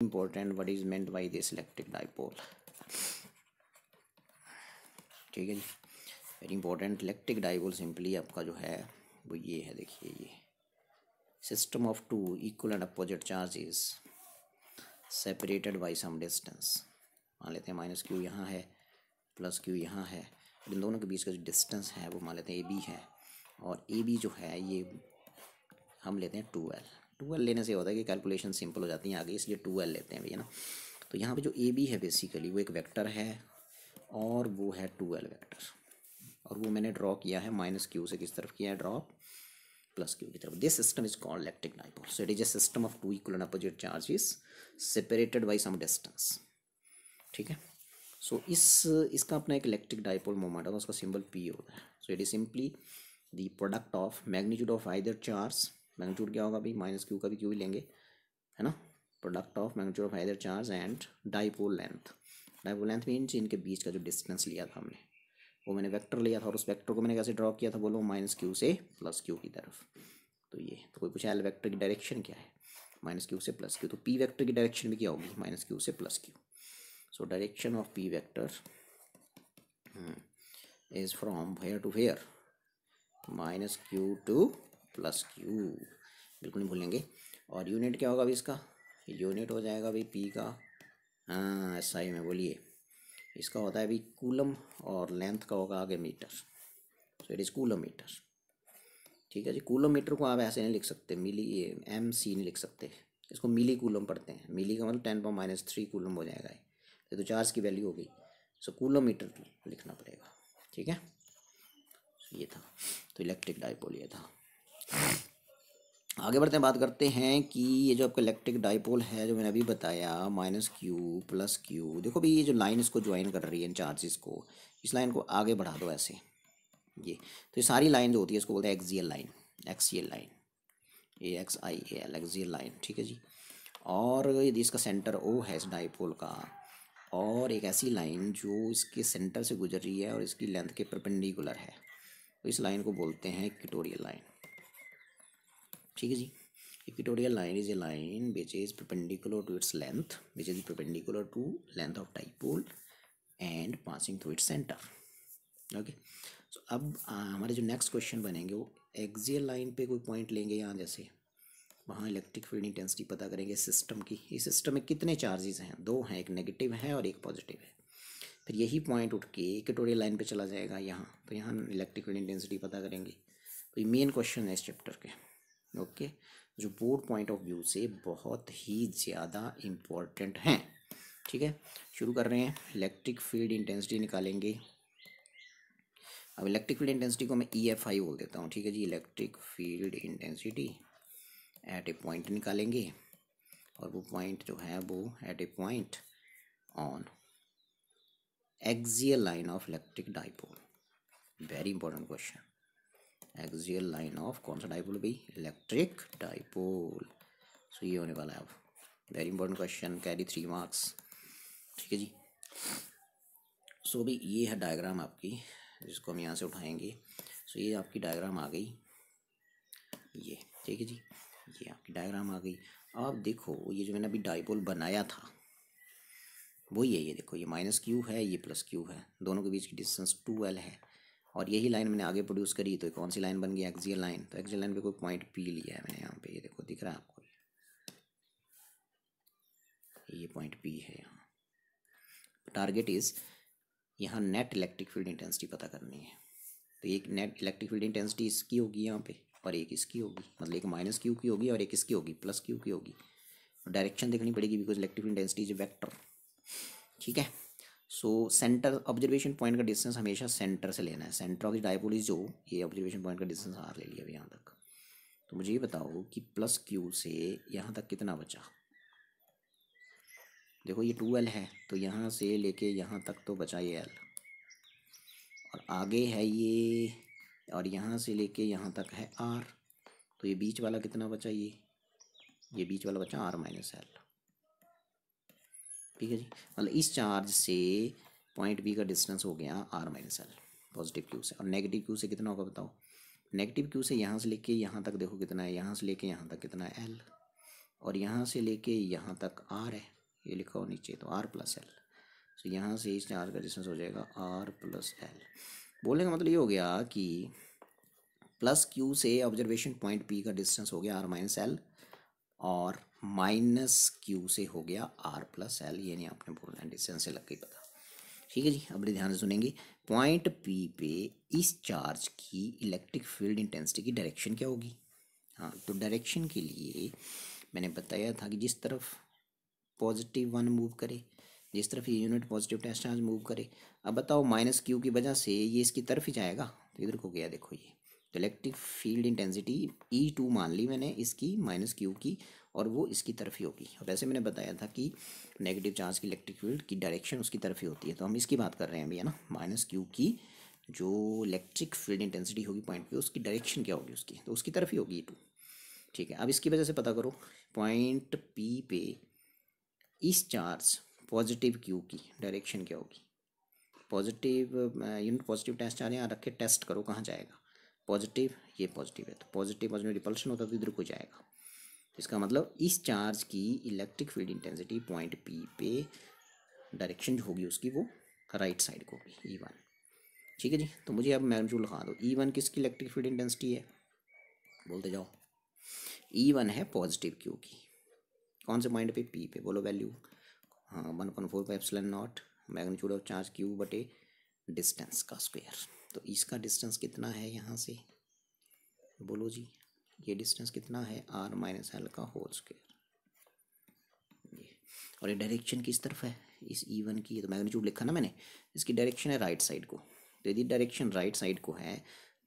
important what is meant by this electric dipole ठीक है जी very important electric dipole simply आपका जो है वो ये है देखिए ये system of two equal and opposite charges separated by some distance मान लेते हैं माइनस क्यू यहाँ है प्लस क्यू यहाँ है इन दोनों के बीच का जो डिस्टेंस है वो मान लेते हैं ए बी है और ए बी जो है ये हम लेते हैं टू एल टू एल लेने से होता है कि कैलकुलेशन सिंपल हो जाती है आगे इसलिए टू एल लेते हैं भैया ना तो यहाँ पे जो ए बी है बेसिकली वो एक वेक्टर है और वो है टू एल वैक्टर और वो मैंने ड्रॉ किया है माइनस क्यू से किस तरफ किया है ड्रॉ प्लस क्यू की तरफ this system is called electric dipole so it is a system of two equal and opposite charges separated by some distance ठीक है सो so, इस इसका अपना एक इलेक्ट्रिक डाइपोल मोमेंट होगा उसका सिंबल पी होता है so it is simply the product of magnitude of either charge magnitude क्या होगा भाई माइनस क्यू का भी क्यू ही लेंगे है ना product of magnitude of either charge and dipole length dipole length means इनके बीच का जो डिस्टेंस लिया था हमने वो मैंने वेक्टर लिया था और उस वेक्टर को मैंने कैसे ड्रॉ किया था बोलो माइनस क्यू से प्लस क्यू की तरफ तो ये तो कोई पूछा एल वेक्टर की डायरेक्शन क्या है माइनस क्यू से प्लस क्यू तो पी वेक्टर की डायरेक्शन भी क्या होगी माइनस क्यू से plus Q so direction of P vector is from here to here minus Q to plus Q बिल्कुल नहीं भूलेंगे और यूनिट क्या होगा अभी इसका यूनिट हो जाएगा भाई पी का हाँ ही में बोलिए इसका होता है अभी कूलम और लेंथ का होगा आगे metre so it is coulomb metre ठीक है जी कूलम मीटर को आप ऐसे नहीं लिख सकते मिली एम सी नहीं लिख सकते इसको मिली कूलम पढ़ते हैं मिली का मतलब टेन पर माइनस थ्री कूलम हो जाएगा ये तो चार्ज की वैल्यू हो गई सो कूलम मीटर लिखना पड़ेगा ठीक है ये था तो इलेक्ट्रिक डाइपोल ये था आगे बढ़ते हैं बात करते हैं कि ये जो आपका इलेक्ट्रिक डाइपोल है जो मैंने अभी बताया माइनस क्यू प्लस क्यू देखो भाई ये जो लाइन इसको ज्वाइन कर रही है इन चार्जेस को इस लाइन को आगे बढ़ा दो ऐसे ये तो ये सारी लाइन जो होती है इसको बोलते हैं axial line axial line A X I A L axial line ठीक है जी और यदि इसका सेंटर ओ है इस डाइपोल का और एक ऐसी लाइन जो इसके सेंटर से गुजर रही है और इसकी लेंथ के परपेंडिकुलर है तो इस लाइन को बोलते हैं इक्विटोरियल लाइन ठीक है जी equatorial line is a line which is perpendicular to its length which is perpendicular to length of dipole and passing through its centre okay so अब हमारे जो नेक्स्ट क्वेश्चन बनेंगे वो एक्जियल लाइन पे कोई पॉइंट लेंगे यहाँ जैसे वहाँ इलेक्ट्रिक फील्ड इंटेंसिटी पता करेंगे सिस्टम की इस सिस्टम में कितने चार्जेस हैं दो हैं एक नेगेटिव है और एक पॉजिटिव है फिर यही पॉइंट उठ के इक्वेटोरियल लाइन पे चला जाएगा यहाँ तो यहाँ इलेक्ट्रिक फील्ड इंटेंसिटी पता करेंगे तो ये मेन क्वेश्चन है इस चैप्टर के ओके जो बोर्ड पॉइंट ऑफ व्यू से बहुत ही ज़्यादा इम्पोर्टेंट हैं ठीक है शुरू कर रहे हैं इलेक्ट्रिक फील्ड इंटेंसिटी निकालेंगे अब इलेक्ट्रिक फील्ड इंटेंसिटी को मैं ई एफ आई बोल देता हूँ ठीक है जी electric field intensity at a point निकालेंगे और वो पॉइंट जो है वो at a point on axial line of electric dipole very important question axial line of कौन सा डाइपोल भाई इलेक्ट्रिक डाइपोल सो ये होने वाला है अब very important question carry three marks ठीक है जी सो so, भाई ये है डायग्राम आपकी जिसको हम यहाँ से उठाएंगे सो so, ये आपकी डायग्राम आ गई ये ठीक है जी ये आपकी डायग्राम आ गई अब देखो ये जो मैंने अभी डाइपोल बनाया था वही है ये देखो ये माइनस क्यू है ये प्लस क्यू है दोनों के बीच की डिस्टेंस टू एल है और यही लाइन मैंने आगे प्रोड्यूस करी तो कौन सी लाइन बन गई एक्जियल लाइन तो एक्जियल लाइन पे कोई पॉइंट पी लिया है मैंने यहाँ पे ये देखो दिख रहा है आपको ये पॉइंट पी है यहाँ टारगेट इज़ यहाँ नेट इलेक्ट्रिक फील्ड इंटेंसिटी पता करनी है तो एक नेट इलेक्ट्रिक फील्ड इंटेंसिटी इसकी होगी यहाँ पे और एक इसकी होगी मतलब एक माइनस क्यू की होगी और एक इसकी होगी प्लस क्यू की होगी डायरेक्शन देखनी पड़ेगी because electric intensity is vector ठीक है सो सेंटर ऑब्जर्वेशन पॉइंट का डिस्टेंस हमेशा सेंटर से लेना है सेंटर ऑफ डायपोल इज जो ये ऑब्जर्वेशन पॉइंट का डिस्टेंस आर ले लिया अभी यहाँ तक तो मुझे ये बताओ कि प्लस क्यू से यहाँ तक कितना बचा देखो ये टू एल है तो यहाँ से लेके यहाँ तक तो बचा ये एल और आगे है ये और यहाँ से लेके यहाँ तक है आर तो ये बीच वाला कितना बचा ये ये बीच वाला बचा आर माइनस एल ठीक है जी मतलब इस चार्ज से पॉइंट बी का डिस्टेंस हो गया R minus L positive Q से और नेगेटिव क्यू से कितना होगा बताओ नेगेटिव क्यू से यहाँ से लेके यहाँ तक देखो कितना है यहाँ से लेके यहाँ तक कितना है एल और यहाँ से लेके यहाँ तक आर है ये लिखा हो नीचे तो आर प्लस एल सो यहाँ से इस चार्ज का डिस्टेंस हो जाएगा आर प्लस एल बोलने का मतलब ये हो गया कि प्लस क्यू से ऑब्जर्वेशन पॉइंट पी का डिस्टेंस हो गया आर माइनस एल और माइनस क्यू से हो गया आर प्लस एल यानी आपने बोलना है डिस्टेंस से लग गई पता ठीक है जी अब बड़े ध्यान से सुनेंगे पॉइंट पी पे इस चार्ज की इलेक्ट्रिक फील्ड इंटेंसिटी की डायरेक्शन क्या होगी हाँ तो डायरेक्शन के लिए मैंने बताया था कि जिस तरफ पॉजिटिव वन मूव करे जिस तरफ ये unit positive test charge move करे अब बताओ माइनस क्यू की वजह से ये इसकी तरफ ही जाएगा तो इधर को गया देखो ये तो electric field intensity E e two मान ली मैंने इसकी माइनस क्यू की और वो इसकी तरफ ही होगी वैसे मैंने बताया था कि नेगेटिव चार्ज की इलेक्ट्रिक फील्ड की डायरेक्शन उसकी तरफ ही होती है तो हम इसकी बात कर रहे हैं अभी है ना माइनस क्यू की जो इलेक्ट्रिक फील्ड इंटेंसिटी होगी पॉइंट पे उसकी डायरेक्शन क्या होगी उसकी तो उसकी तरफ ही होगी टू ठीक है अब इसकी वजह से पता करो पॉइंट पी पे इस चार्ज पॉजिटिव क्यू की डायरेक्शन क्या होगी positive unit positive test charge यहाँ रखे टेस्ट करो कहाँ जाएगा पॉजिटिव ये पॉजिटिव है तो पॉजिटिव पॉजिटिव रिपल्शन होता तो इधर को जाएगा इसका मतलब इस चार्ज की electric field intensity point P पे डायरेक्शन जो होगी उसकी वो राइट साइड को होगी ई e वन ठीक है जी तो मुझे अब मैग्नीट्यूड लिखा दो ई e वन किसकी इलेक्ट्रिक फील्ड इंटेंसिटी है बोलते जाओ ई e वन है पॉजिटिव क्यू की कौन से पॉइंट पे पी पे बोलो वैल्यू हाँ one point four epsilon naught magnitude of charge Q बटे डिस्टेंस का स्क्वायर तो इसका डिस्टेंस कितना है यहाँ से बोलो जी ये डिस्टेंस कितना है आर माइनस एल का होल स्क्वायर और ये डायरेक्शन किस तरफ है इस ई वन की तो मैग्नीट्यूड लिखा ना मैंने इसकी डायरेक्शन है राइट साइड को तो यदि डायरेक्शन राइट साइड को है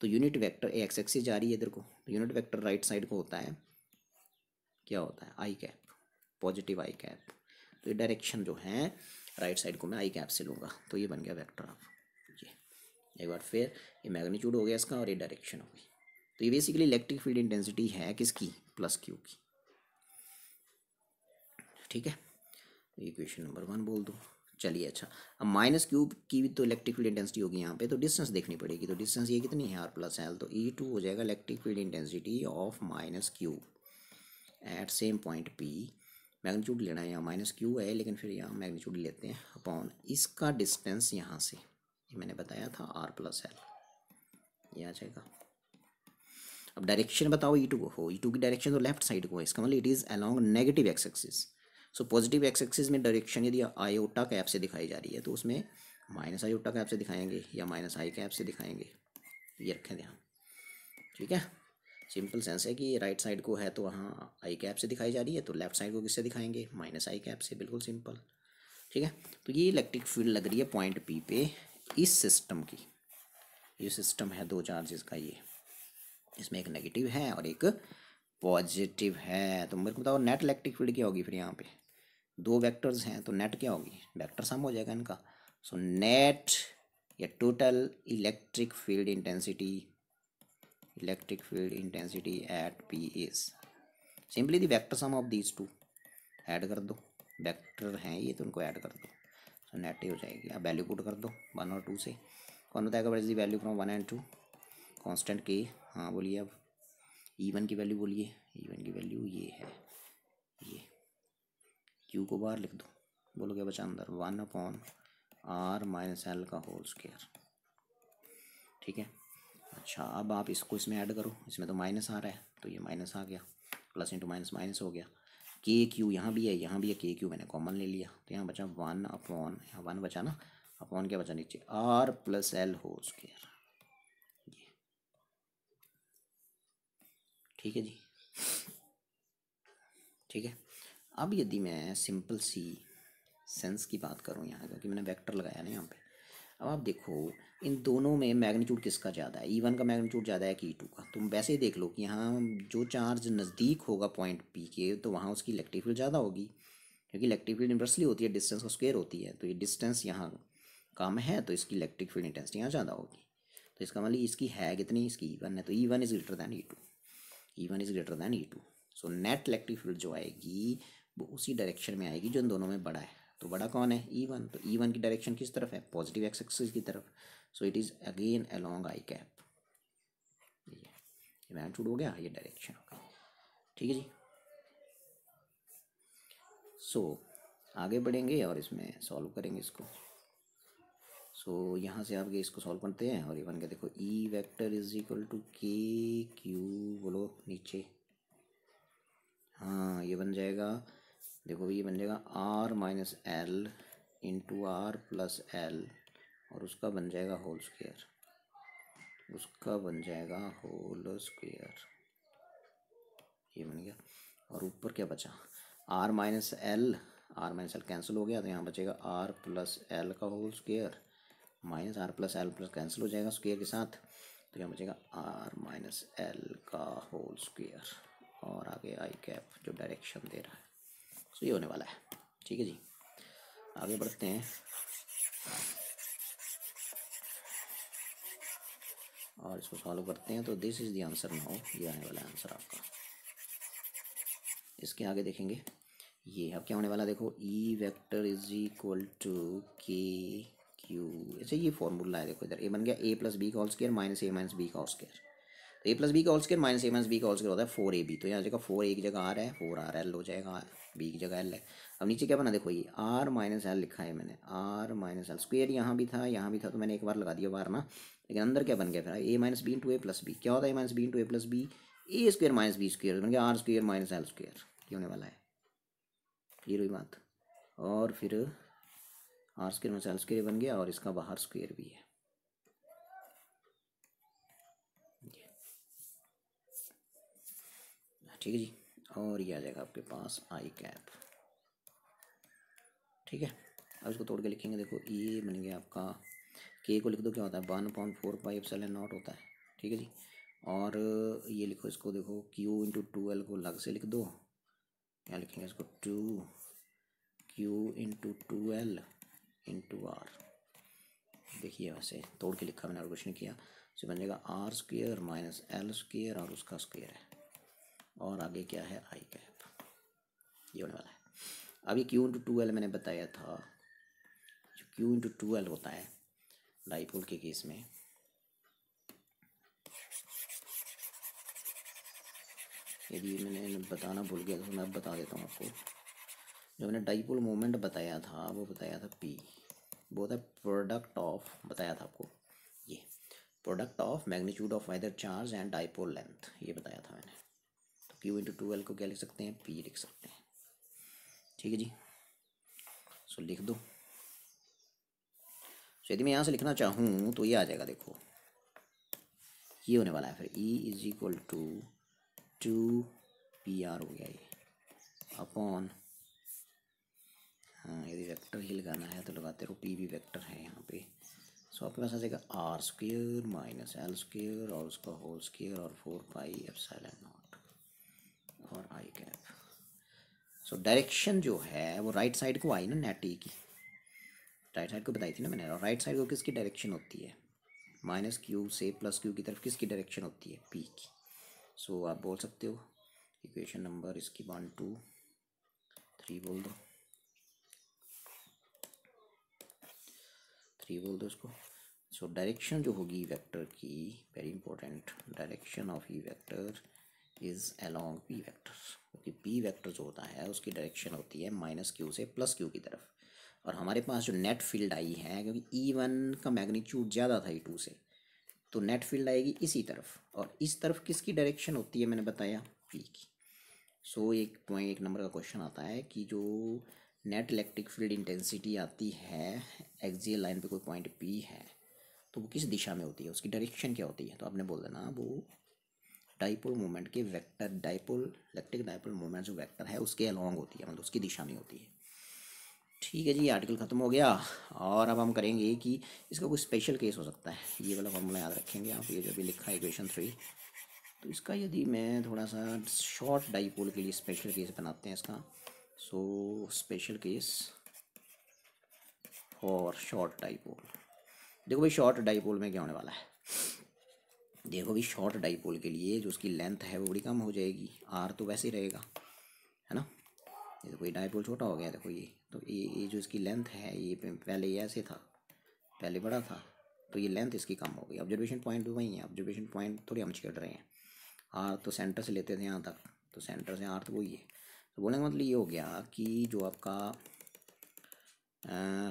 तो यूनिट वेक्टर एक्स एक्सिस जा रही है इधर को तो यूनिट वेक्टर राइट साइड को होता है क्या होता है I cap positive I cap तो ये डायरेक्शन जो है राइट साइड को मैं आई कैप से लूँगा तो ये बन गया वैक्टर आप ये एक बार फिर ये मैग्नीट्यूड हो गया इसका और ये डायरेक्शन हो गई तो ये बेसिकली इलेक्ट्रिक फील्ड इंटेंसिटी है किसकी प्लस क्यू की ठीक है तो ये क्वेश्चन नंबर वन बोल दो चलिए अच्छा अब माइनस क्यूब की भी तो इलेक्ट्रिक फील्ड इंटेंसिटी होगी यहाँ पे तो डिस्टेंस देखनी पड़ेगी तो डिस्टेंस ये कितनी है आर प्लस एल तो ई e टू हो जाएगा electric field intensity of minus Q at same point P magnitude लेना है यहाँ माइनस क्यू है लेकिन फिर यहाँ मैग्नीट्यूड लेते हैं अपॉन इसका डिस्टेंस यहाँ से ये मैंने बताया था आर प्लस एल ये आ जाएगा अब डायरेक्शन बताओ ई e टू को हो ई e टू की डायरेक्शन तो लेफ्ट साइड को है इसका मतलब it is along negative X axis so positive X axis में डायरेक्शन यदि आयोटा कैप से दिखाई जा रही है तो उसमें माइनस आयोटा कैप से दिखाएंगे या माइनस आई कैप से दिखाएंगे ये रखें ध्यान ठीक है सिंपल सेंस है कि राइट साइड को है तो वहाँ आई कैप से दिखाई जा रही है तो लेफ्ट साइड को किससे दिखाएंगे माइनस आई कैप से बिल्कुल सिंपल ठीक है तो ये इलेक्ट्रिक फील्ड लग रही है पॉइंट पी पे इस सिस्टम की ये सिस्टम है दो चार्जेस का ये इसमें एक नेगेटिव है और एक पॉजिटिव है तो मेरे को बताओ नेट इलेक्ट्रिक फील्ड क्या होगी फिर यहाँ पे दो वेक्टर्स हैं तो नेट क्या होगी वेक्टर सम हो जाएगा इनका सो so, नेट या total electric field intensity electric field intensity at P is simply the vector sum of these two add कर दो वेक्टर हैं ये तो उनको ऐड कर दो सो so, नेट हो जाएगी आप वैल्यू पुट कर दो वन और टू से कौन बताएगा value from one and two constant के हाँ बोलिए अब ई e वन की वैल्यू बोलिए ई e वन की वैल्यू ये है ये क्यू को बाहर लिख दो बोलो क्या बचा अंदर one upon R minus L का होल स्केयर ठीक है अच्छा अब आप इसको इसमें ऐड करो इसमें तो माइनस आ रहा है तो ये माइनस आ गया प्लस इंटू माइनस माइनस हो गया के क्यू यहाँ भी है यहाँ भी है के क्यू मैंने कॉमन ले लिया तो यहाँ बचा वन अपॉन वन बचा ना अपॉन क्या बचा नीचे R plus L whole square ठीक है जी ठीक है अब यदि मैं सिंपल सी सेंस की बात करूँ यहाँ क्योंकि मैंने वेक्टर लगाया ना यहाँ पे अब आप देखो इन दोनों में मैग्नीट्यूड किसका ज़्यादा है ई e वन का मैग्नीट्यूड ज़्यादा है कि ई e टू का तुम वैसे ही देख लो कि यहाँ जो चार्ज नज़दीक होगा पॉइंट पी के तो वहाँ उसकी इलेक्ट्रिक फील्ड ज़्यादा होगी क्योंकि इलेक्ट्रिक फील्ड इन्वर्सली होती है डिस्टेंस का स्क्वेयर होती है तो ये डिस्टेंस यहाँ कम है तो इसकी इलेक्ट्रिक फील्ड इंटेंसिटी यहाँ ज़्यादा होगी तो इसका मतलब e इसकी है कितनी इसकी ई वन है तो E one is greater than E two E one is greater than E two so net electric field जो आएगी वो उसी डायरेक्शन में आएगी जो इन दोनों में बड़ा है तो बड़ा कौन है ई e वन तो ई e वन की डायरेक्शन किस तरफ है पॉजिटिव एक्स एक्सिस की तरफ so it is again along I cap ये मैग्नीट्यूड हो गया ये डायरेक्शन हो गया ठीक है जी सो so, आगे बढ़ेंगे और इसमें सॉल्व करेंगे इसको सो so, यहाँ से आप इसको सॉल्व करते हैं और ये बन गया देखो E vector is equal to K Q बोलो नीचे हाँ ये बन जाएगा देखो ये बन जाएगा R minus L into R plus L और उसका बन जाएगा होल स्क्वेयर उसका बन जाएगा होल स्क्वेयर ये बन गया और ऊपर क्या बचा R minus L R minus L cancel हो गया तो यहाँ बचेगा आर प्लस एल का whole square minus R plus L plus cancel हो जाएगा स्क्वेयर के साथ तो क्या बचेगा आर माइनस एल का होल स्क्वेयर और आगे आई कैप जो डायरेक्शन दे रहा है सो ये होने वाला है ठीक है जी आगे बढ़ते हैं और इसको सॉल्व करते हैं तो this is the answer now ये आने वाला आंसर आपका इसके आगे देखेंगे ये अब क्या होने वाला देखो E vector is equal to K Q अच्छा ये फॉर्मूला है देखो इधर ए बन गया ए प्लस बी का square minus A minus B का स्केयर तो ए प्लस बी का square minus A minus B का स्केयर होता है फोर ए बी तो यहाँ जगह फोर ए की जगह आर है फोर आर एल हो जाएगा बी की जगह एल है अब नीचे क्या बना देखो ये आर माइनस एल लिखा है मैंने आर माइनस एल स्क्वेयर यहाँ भी था यहाँ भी था तो मैंने एक बार लगा दिया बार ना लेकिन अंदर क्या बन गया फिर A minus B into A plus B क्या होता है A minus B into A plus B A square minus B square बन गया R square minus L square ये होने वाला है क्लियर हुई बात और फिर आर स्क्र में सेल स्क्र बन गया और इसका बाहर स्क्वेयर भी है ठीक है जी और ये आ जाएगा आपके पास आई कैप ठीक है अब इसको तोड़ के लिखेंगे देखो ये बन गया आपका के को लिख दो क्या होता है one point four pi epsilon naught होता है ठीक है जी और ये लिखो इसको देखो क्यू इंटू टू एल को लग से लिख दो क्या लिखेंगे इसको two Q into two L in two R देखिए वैसे तोड़ के लिखा मैंने और कुछ नहीं किया सो बनेगा R square minus L square और उसका स्क्र है और आगे क्या है आई कैप ये होने वाला है अब ये क्यू इंटू टू एल मैंने बताया था जो क्यू इंटू टू एल होता है डाइपोल के केस में यदि मैंने बताना भूल गया तो मैं अब बता देता हूँ आपको जो मैंने डाइपोल मोमेंट बताया था वो बताया था पी वो था प्रोडक्ट ऑफ बताया था आपको ये product of magnitude of either charge and dipole length ये बताया था मैंने तो क्यू इंटू टू एल को क्या लिख सकते हैं पी लिख सकते हैं ठीक है जी सो लिख दो सो यदि मैं यहाँ से लिखना चाहूँ तो ये आ जाएगा देखो ये होने वाला है फिर E is equal to two P R हो गया ये अपॉन हाँ यदि वेक्टर ही लगाना है तो लगाते रहो पी भी वेक्टर है यहाँ पे सो आपके पास आ जाएगा R square minus L square और उसका होल स्क्र और फोर पाई एफ नॉट और आई कैप सो डायरेक्शन जो है वो राइट साइड को आई ना नेट ई e की राइट साइड को बताई थी ना मैंने और राइट साइड को किसकी डायरेक्शन होती है माइनस क्यू से प्लस क्यू की तरफ किसकी डायरेक्शन होती है पी की सो so, आप बोल सकते हो इक्वेशन नंबर इसकी वन टू थ्री बोल दो थ्री बोल दो उसको सो डायरेक्शन जो होगी वेक्टर की very important direction of E vector is along P vector क्योंकि पी वैक्टर जो होता है उसकी डायरेक्शन होती है माइनस क्यू से प्लस क्यू की तरफ और हमारे पास जो नेट फील्ड आई है क्योंकि ई e वन का मैग्नीट्यूड ज़्यादा था ई e टू से तो नेट फील्ड आएगी इसी तरफ और इस तरफ किसकी डायरेक्शन होती है मैंने बताया पी की सो so, एक पॉइंट एक नंबर का क्वेश्चन आता है कि जो नेट इलेक्ट्रिक फील्ड इंटेंसिटी आती है एक्जियल लाइन पे कोई पॉइंट पी है तो वो किस दिशा में होती है उसकी डायरेक्शन क्या होती है तो आपने बोल देना वो डाइपोल मोमेंट के vector dipole electric dipole moment जो वेक्टर है उसके अलॉन्ग होती है मतलब उसकी दिशा में होती है ठीक है जी ये आर्टिकल ख़त्म हो गया और अब हम करेंगे कि इसका कोई स्पेशल केस हो सकता है ये वाला फॉर्मूला याद रखेंगे आप ये जो भी लिखा है इक्वेशन थ्री तो इसका यदि मैं थोड़ा सा शॉर्ट डाइपोल के लिए स्पेशल केस बनाते हैं इसका so special case और शॉर्ट डाईपोल देखो भाई शॉर्ट डाईपोल में क्या होने वाला है देखो भाई शॉर्ट डाईपोल के लिए जो उसकी लेंथ है वो बड़ी कम हो जाएगी आर तो वैसे ही रहेगा है ना ये देखो ये डाईपोल छोटा हो गया देखो ये तो ये ये जो इसकी लेंथ है ये पहले ये ऐसे था पहले बड़ा था तो ये लेंथ इसकी कम हो गई ऑब्जर्वेशन पॉइंट भी वही है ऑब्जर्वेशन पॉइंट थोड़ी हम छेड़ रहे हैं आर तो सेंटर से लेते थे यहाँ तक तो सेंटर से आर तो वही है तो बोलने का मतलब ये हो गया कि जो आपका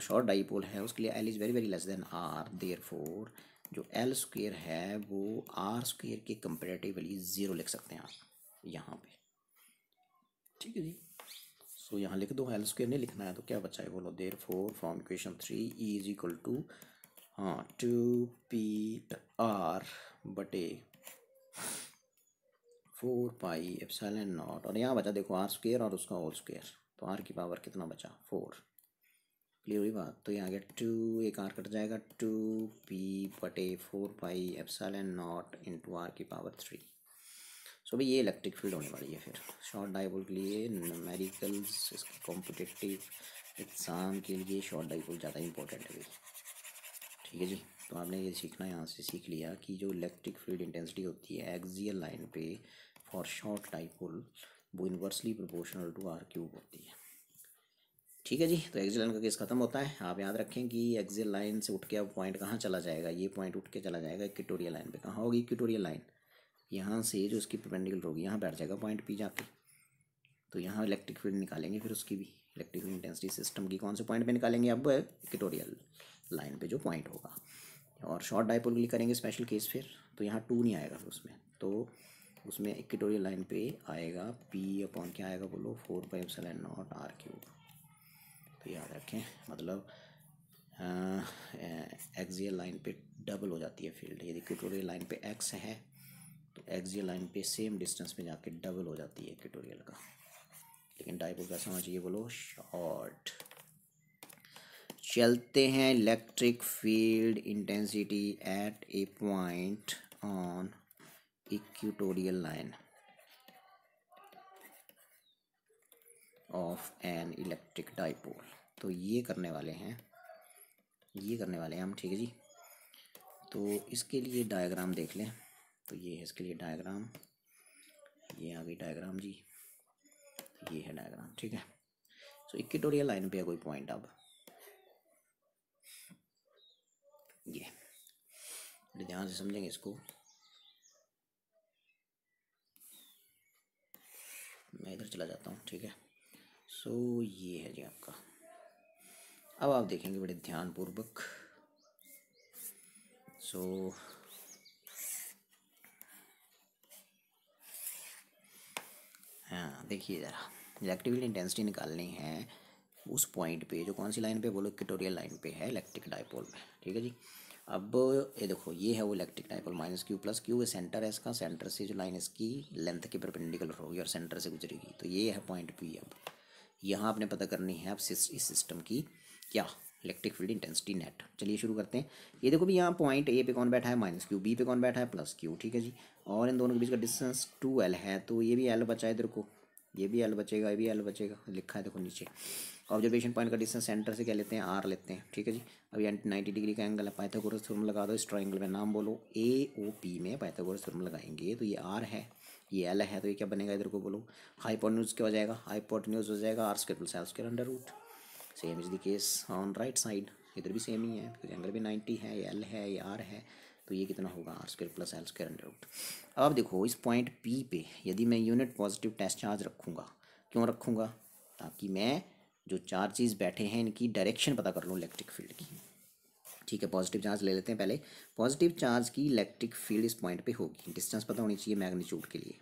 शॉर्ट डाईपोल है उसके लिए L is very very less than R therefore जो एल स्क्र है वो आर स्क्र के कंपेरेटिवली ज़ीरो लिख सकते हैं आप यहाँ पे ठीक है जी सो so, यहाँ लिख दो एल स्क्र नहीं लिखना है तो क्या बचा है बोलो therefore from equation three E is equal to हाँ टू पी आर बटे फोर पाई एप्सलन नॉट और यहाँ बचा देखो आर स्क्र और उसका होल स्क्र तो आर की पावर कितना बचा फोर क्लियर हुई बात तो यहाँ गया टू एक आर कट जाएगा टू पी पटे four pi epsilon naught in two R की पावर थ्री सो भाई ये इलेक्ट्रिक फील्ड होने वाली है फिर शॉर्ट डाइपोल के लिए नमेरिकल्स इसके कॉम्पिटिटिव एग्ज़ाम के लिए शॉर्ट डाइपोल ज़्यादा इंपॉर्टेंट है भाई ठीक है जी तो आपने ये सीखना यहाँ से सीख लिया कि जो इलेक्ट्रिक फील्ड इंटेंसिटी होती है एक्जियल लाइन पे फॉर शॉर्ट डाइपोल वो inversely proportional to R cube होती है ठीक है जी तो एक्जिल लाइन का केस खत्म होता है आप याद रखें कि एक्जिल लाइन से उठ के अब पॉइंट कहाँ चला जाएगा ये पॉइंट उठ के चला जाएगा इक्विटोरियल लाइन पे कहाँ होगी इक्विटोरियल लाइन यहाँ से जो उसकी परपेंडिकुलर होगी यहाँ बैठ जाएगा पॉइंट पी जाके तो यहाँ इलेक्ट्रिक फील्ड निकालेंगे फिर उसकी भी इलेक्ट्रिक इंटेंसिटी सिस्टम की कौन से पॉइंट पर निकालेंगे अब इक्वेटोरियल लाइन पर जो पॉइंट होगा और शॉर्ट डाइपोल के लिए करेंगे स्पेशल केस फिर तो यहाँ टू नहीं आएगा फिर उसमें तो उसमें इक्वेटोरियल लाइन पे आएगा पी अपॉन क्या आएगा बोलो four pi F seven naught R cube तो याद रखें मतलब एक्जियल लाइन पे डबल हो जाती है फील्ड यदि इक्वेटोरियल लाइन पे एक्स है तो एक्जियल लाइन पे सेम डिस्टेंस में जाके डबल हो जाती है इक्वेटोरियल का लेकिन डाइपोल का होना बोलो शॉर्ट चलते हैं electric field intensity at a point on equatorial line of an electric dipole तो ये करने वाले हैं ये करने वाले हैं हम ठीक है जी तो इसके लिए डायग्राम देख लें तो ये है इसके लिए डायग्राम ये आ गई डायग्राम जी ये है डायग्राम ठीक है सो so, लाइन पे है कोई पॉइंट अब ये ध्यान से समझेंगे इसको मैं इधर चला जाता हूँ ठीक है सो so, ये है जी आपका अब आप देखेंगे बड़े ध्यानपूर्वक सो so, हाँ देखिए ज़रा इलेक्ट्रिकल इंटेंसिटी निकालनी है उस पॉइंट पे जो कौन सी लाइन पे बोलो इक्टोरियल लाइन पे है इलेक्ट्रिक डाइपोल में ठीक है जी अब ये देखो ये है वो electric dipole minus Q plus Q centre है इसका सेंटर से जो लाइन इसकी लेंथ के परपेंडिकुलर होगी और सेंटर से गुजरेगी तो ये है पॉइंट पी अब यहाँ आपने पता करनी है अब इस सिस्टम की क्या इलेक्ट्रिक फील्ड इंटेंसिटी नेट चलिए शुरू करते हैं ये देखो भी यहाँ पॉइंट ए पे कौन बैठा है माइनस क्यू बी पे कौन बैठा है प्लस क्यू ठीक है जी और इन दोनों के बीच का डिस्टेंस टू एल है तो ये भी एल बचा है इधर को ये भी एल बचेगा ये भी एल बचेगा लिखा है देखो नीचे ऑब्जर्वेशन पॉइंट का डिस्टेंस सेंटर से क्या लेते हैं आर लेते हैं ठीक है जी अभी नाइन्टी डिग्री का एंगल है पाइथागोरस थ्योरम लगा दो इस ट्राइंगल में नाम बोलो ए ओ पी में पाइथागोरस थ्योरम लगाएंगे तो ये आर है ये एल है तो ये क्या बनेगा इधर को बोलो न्यूज क्या हो जाएगा न्यूज हो जाएगा R square plus L under root same is the case on right side इधर भी सेम ही है एंगल तो भी नाइन्टी है ये एल है ये आर है तो ये कितना होगा R square plus L square under root अब आप देखो इस पॉइंट पी पे यदि मैं यूनिट पॉजिटिव टेस्ट चार्ज रखूँगा क्यों रखूँगा ताकि मैं जो चार्जेस बैठे हैं इनकी डायरेक्शन पता कर लूँ इलेक्ट्रिक फील्ड की ठीक है पॉजिटिव चार्ज ले लेते हैं पहले पॉजिटिव चार्ज की इलेक्ट्रिक फील्ड इस पॉइंट पर होगी डिस्टेंस पता होनी चाहिए मैग्नीट्यूड के लिए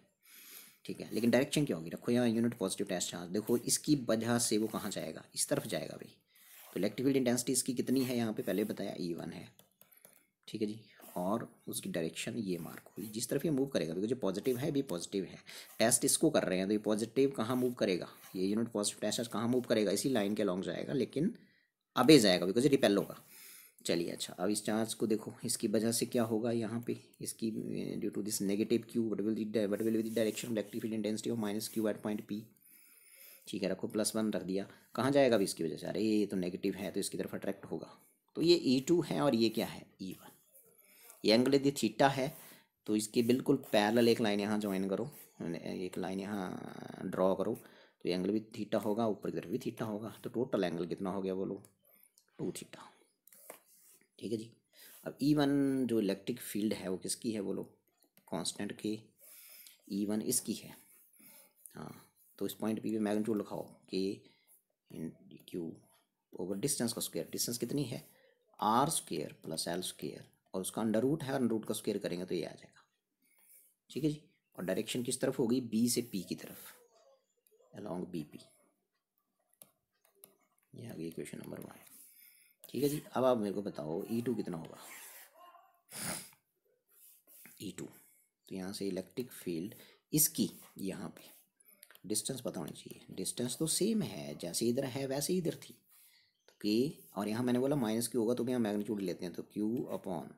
ठीक है लेकिन डायरेक्शन क्या होगी रखो यहाँ यूनिट पॉजिटिव टेस्ट चार्ज देखो इसकी वजह से वो कहाँ जाएगा इस तरफ जाएगा भाई तो इलेक्ट्रिक फील्ड इंटेंसिटी इसकी कितनी है यहाँ पे पहले बताया ई e वन है ठीक है जी और उसकी डायरेक्शन ये मार्क हुई जिस तरफ ये मूव करेगा बिकॉज ये पॉजिटिव है भी पॉजिटिव है टेस्ट इसको कर रहे हैं तो ये पॉजिटिव कहाँ मूव करेगा ये यूनिट पॉजिटिव टेस्ट कहाँ मूव करेगा इसी लाइन के अलॉन्ग जाएगा लेकिन अबे जाएगा बिकॉज ये रिपेल होगा चलिए अच्छा अब इस चार्ज को देखो इसकी वजह से क्या होगा यहाँ पे इसकी due to this negative Q what will what will with direction electric field intensity of minus Q at point P ठीक है रखो प्लस वन रख दिया कहाँ जाएगा अभी इसकी वजह से अरे ये तो नेगेटिव है तो इसकी तरफ अट्रैक्ट होगा तो ये ई e टू है और ये क्या है ई e वन एंगल यदि थीटा है तो इसके बिल्कुल पैरल एक लाइन यहाँ ज्वाइन करो एक लाइन यहाँ ड्रॉ करो तो एंगल भी थीटा होगा ऊपर की तरफ भी थीटा होगा तो टोटल एंगल कितना हो गया बोलो टू थीटा ठीक है जी अब ई e वन जो इलेक्ट्रिक फील्ड है वो किसकी है बोलो कांस्टेंट के ई वन इसकी है हाँ तो इस पॉइंट पे भी मैग्नीट्यूड लिखाओ इन क्यू ओवर डिस्टेंस का स्क्वायर डिस्टेंस कितनी है R square plus L square और उसका अंडर रूट है अंडर रूट का स्क्वेयर करेंगे तो ये आ जाएगा ठीक है जी और डायरेक्शन किस तरफ होगी बी से पी की तरफ अलॉन्ग बी पी ये आ गई क्वेश्चन नंबर वन ठीक है जी अब आप मेरे को बताओ ई e टू कितना होगा ई e टू तो यहाँ से इलेक्ट्रिक फील्ड इसकी यहाँ पे डिस्टेंस पता होनी चाहिए डिस्टेंस तो सेम है जैसे इधर है वैसे इधर थी के और यहाँ मैंने बोला माइनस क्यू होगा तो भी हम मैग्नीट्यूड लेते हैं तो क्यू अपॉन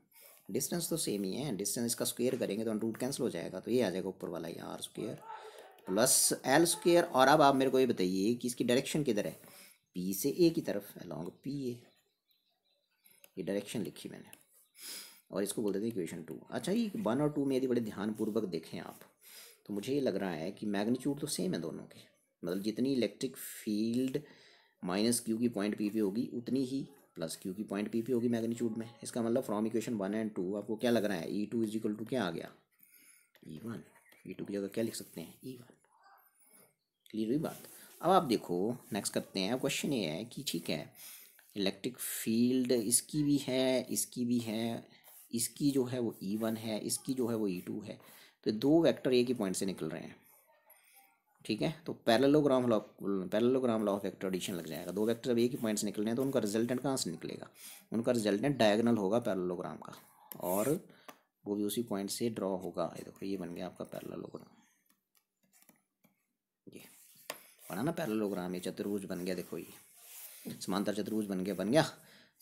डिस्टेंस तो सेम ही है डिस्टेंस इसका स्क्वेयर करेंगे तो रूट कैंसिल हो जाएगा तो ये आ जाएगा ऊपर वाला ये R square plus L square और अब आप मेरे को ये बताइए कि इसकी डायरेक्शन किधर है पी से ए की तरफ अलॉन्ग पी ए ये डायरेक्शन लिखी मैंने और इसको बोलते थे इक्वेशन टू अच्छा ये वन और टू में यदि बड़े ध्यानपूर्वक देखें आप तो मुझे ये लग रहा है कि मैग्नीट्यूड तो सेम है दोनों के मतलब जितनी इलेक्ट्रिक फील्ड माइनस क्यू की पॉइंट पी पे होगी उतनी ही प्लस क्यू की पॉइंट पी पे होगी मैग्नीट्यूड में इसका मतलब from equation one and two आपको क्या लग रहा है E two is equal to क्या आ गया ई वन ई टू की जगह क्या लिख सकते हैं ई वन क्लियर हुई बात अब आप देखो नेक्स्ट करते हैं क्वेश्चन ये है कि ठीक है इलेक्ट्रिक फील्ड इसकी भी है इसकी भी है इसकी जो है वो ई e वन है इसकी जो है वो ई e टू है तो दो वैक्टर एक ही पॉइंट से निकल रहे हैं ठीक है तो parallelogram law parallelogram law of vector addition लग जाएगा दो वेक्टर अब एक ही पॉइंट निकलने हैं तो उनका रिजल्टेंट कहाँ से निकलेगा उनका रिजल्टेंट डायगनल होगा पैरेलोग्राम का और वो भी उसी पॉइंट से ड्रॉ होगा ये देखो ये बन गया आपका पैरेलोग्राम ये बना ना पैरेलोग्राम ये चतुर्भुज बन गया देखो ये समांतर चतुर्भुज बन गया बन गया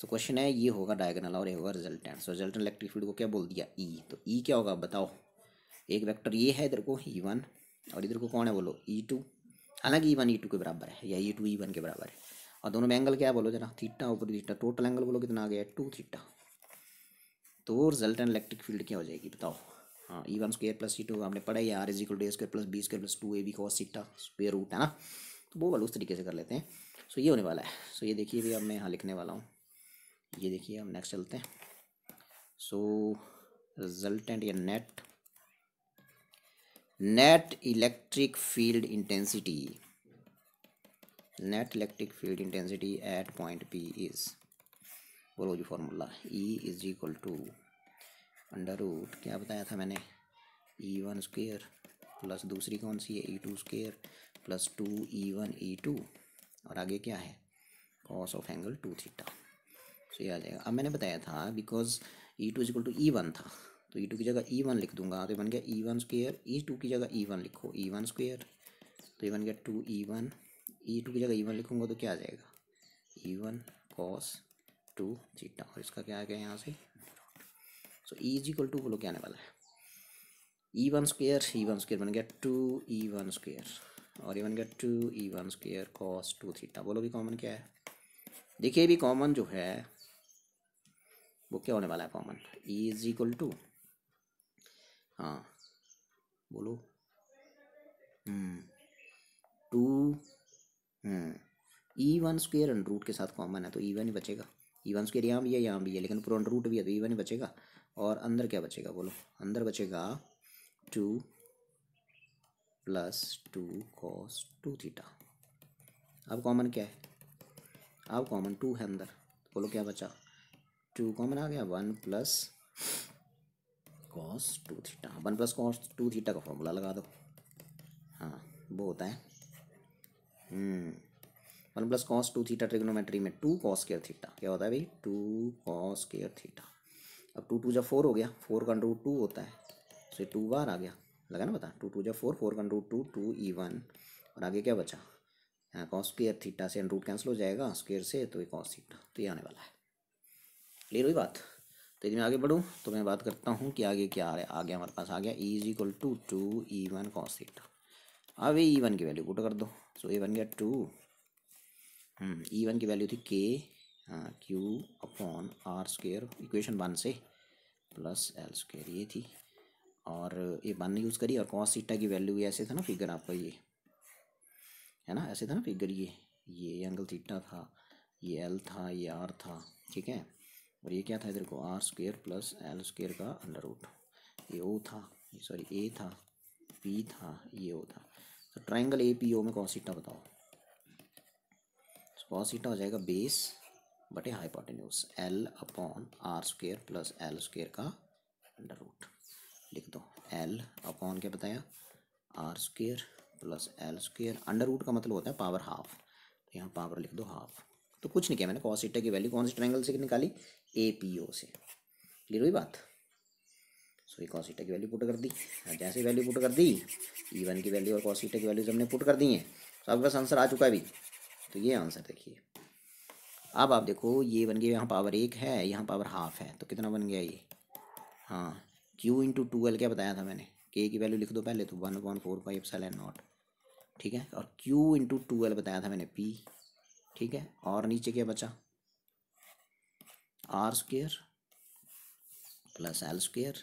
तो क्वेश्चन है ये होगा डायगनल और ये होगा resultant so resultant electric field को क्या बोल दिया ई e। तो ई e क्या होगा बताओ एक वैक्टर ये है इधर को ई e वन और इधर को कौन है बोलो ई e टू हालांकि ई वन ई टू के बराबर है या ई टू ई वन के बराबर है और दोनों में एंगल क्या है बोलो जरा थीटा ऊपर थीटा टोटल एंगल बोलो कितना आ गया टू थीटा तो रिजल्टेंट इलेक्ट्रिक फील्ड क्या हो जाएगी बताओ हाँ E one square plus E two हमने पढ़ा R is equal to A square plus B square plus two A B cos theta square root है ना तो वो वाला उस तरीके से कर लेते हैं सो ये होने वाला है सो ये देखिए भी अब मैं यहाँ लिखने वाला हूँ ये देखिए हम नेक्स्ट चलते हैं सो रिजल्टेंट या net net electric field intensity net electric field intensity at point P is बोलो जी formula E is equal to under root क्या बताया था मैंने ई वन स्क्र प्लस दूसरी कौन सी है E two square plus two E one E two और आगे क्या है cos of angle two theta so ये आ जाएगा अब मैंने बताया था because E two is equal to E one था तो ई टू की जगह ई वन लिख दूंगा तो बन गया E one square E two की जगह ई वन लिखो ई वन स्क्वेयर तो ये बन गया two E one E two की जगह ई वन लिखूंगा तो क्या आ जाएगा E one cos two theta और इसका क्या आ गया यहाँ से so E is equal to बोलो क्या आने वाला है E one square E one square बन गया टू ई वन स्क्वेयर और ये बन गया two E one square cos two theta बोलो भी कॉमन क्या है देखिए भी कॉमन जो है वो क्या होने वाला है common E is equal to हाँ बोलो two E one square under root के साथ कॉमन है तो ई e वन ही बचेगा ई वन स्क्वेयर यहाँ भी है यहाँ भी है लेकिन पूरा अंडर रूट भी है तो ई e वन ही बचेगा और अंदर क्या बचेगा बोलो अंदर बचेगा two plus two cos two theta अब कॉमन क्या है अब कॉमन टू है अंदर बोलो क्या बचा टू कॉमन आ गया one plus cos two theta one plus cos two theta का फॉर्मूला लगा दो हाँ वो होता है हम्म, one plus cos two theta trigonometry में टू कॉस केयर थीटा क्या होता है भाई टू कॉस केयर थीटा अब टू टू जब फोर हो गया फोर का रूट टू होता है सो तो टू बार आ गया लगा ना बता टू टू जब फोर फोर का root two two E one और आगे क्या बचा हाँ कॉस केयर थीटा से रूट कैंसिल हो जाएगा स्केयर से तो ये कॉस थीटा तो ये आने वाला है क्लियर हुई बात तो यदि मैं आगे बढ़ूँ तो मैं बात करता हूँ कि आगे क्या आ रहा है आगे हमारे पास आ गया E is equal to two E one cos theta अब ये ई e वन की वैल्यू पुट कर दो सो ए बन गया टू ई वन की वैल्यू थी K Q upon R square equation one से प्लस एल स्क्र ये थी और ये वन यूज़ करी और कॉस सीटा की वैल्यू ऐसे था ना फिगर आपका ये है ना ऐसे था ना फिगर ये ये एंगल थीटा था ये एल था ये आर था ठीक है और ये क्या था इधर को R square plus L square का अंडर रूट ये ओ था सॉरी ए था पी था ये ओ था तो ट्राइंगल ए पी ओ में कॉसिटा बताओ सीटा हो जाएगा बेस बटे hypotenuse L upon R square plus L square का अंडर रूट लिख दो एल अपॉन क्या बताया R square plus L square under root का मतलब होता है पावर हाफ तो यहाँ पावर लिख दो हाफ तो कुछ नहीं किया मैंने कॉसिटा की वैल्यू कौन सी ट्राइंगल से निकाली ए पी ओ से क्लियर हुई बात सो ये कॉसिटा की वैल्यू पुट कर दी और जैसे वैल्यू पुट कर दी ई e वन की वैल्यू और कॉसिटा की वैल्यू हमने पुट कर दी है तो आपके पास आंसर आ चुका है अभी तो ये आंसर देखिए अब आप देखो ये बन गया यहाँ पावर एक है यहाँ पावर हाफ है तो कितना बन गया ये हाँ क्यू इंटू टू एल क्या बताया था मैंने के की वैल्यू लिख दो पहले तो वन वन फोर फाइव सेल एन नॉट ठीक है और क्यू इंटू टू एल बताया था मैंने पी ठीक है और नीचे क्या बचा R square plus L square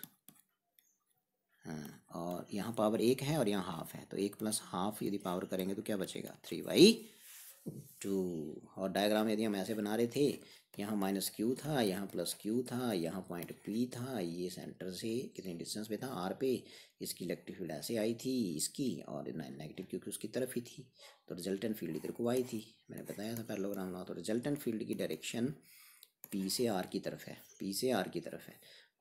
और यहाँ पावर एक है और यहाँ हाफ है तो एक प्लस हाफ यदि पावर करेंगे तो क्या बचेगा थ्री बाई टू और डायग्राम यदि हम ऐसे बना रहे थे यहाँ माइनस क्यू था यहाँ प्लस क्यू था यहाँ पॉइंट पी था ये सेंटर से कितने डिस्टेंस पे था आर पे इसकी इलेक्ट्रिक फील्ड ऐसे आई थी इसकी और नेगेटिव क्योंकि उसकी तरफ ही थी तो रिजल्टेंट फील्ड इधर को आई थी मैंने बताया था पैरलोग्राम तो रिजल्टेंट फील्ड की डायरेक्शन पी से आर की तरफ है पी से आर की तरफ है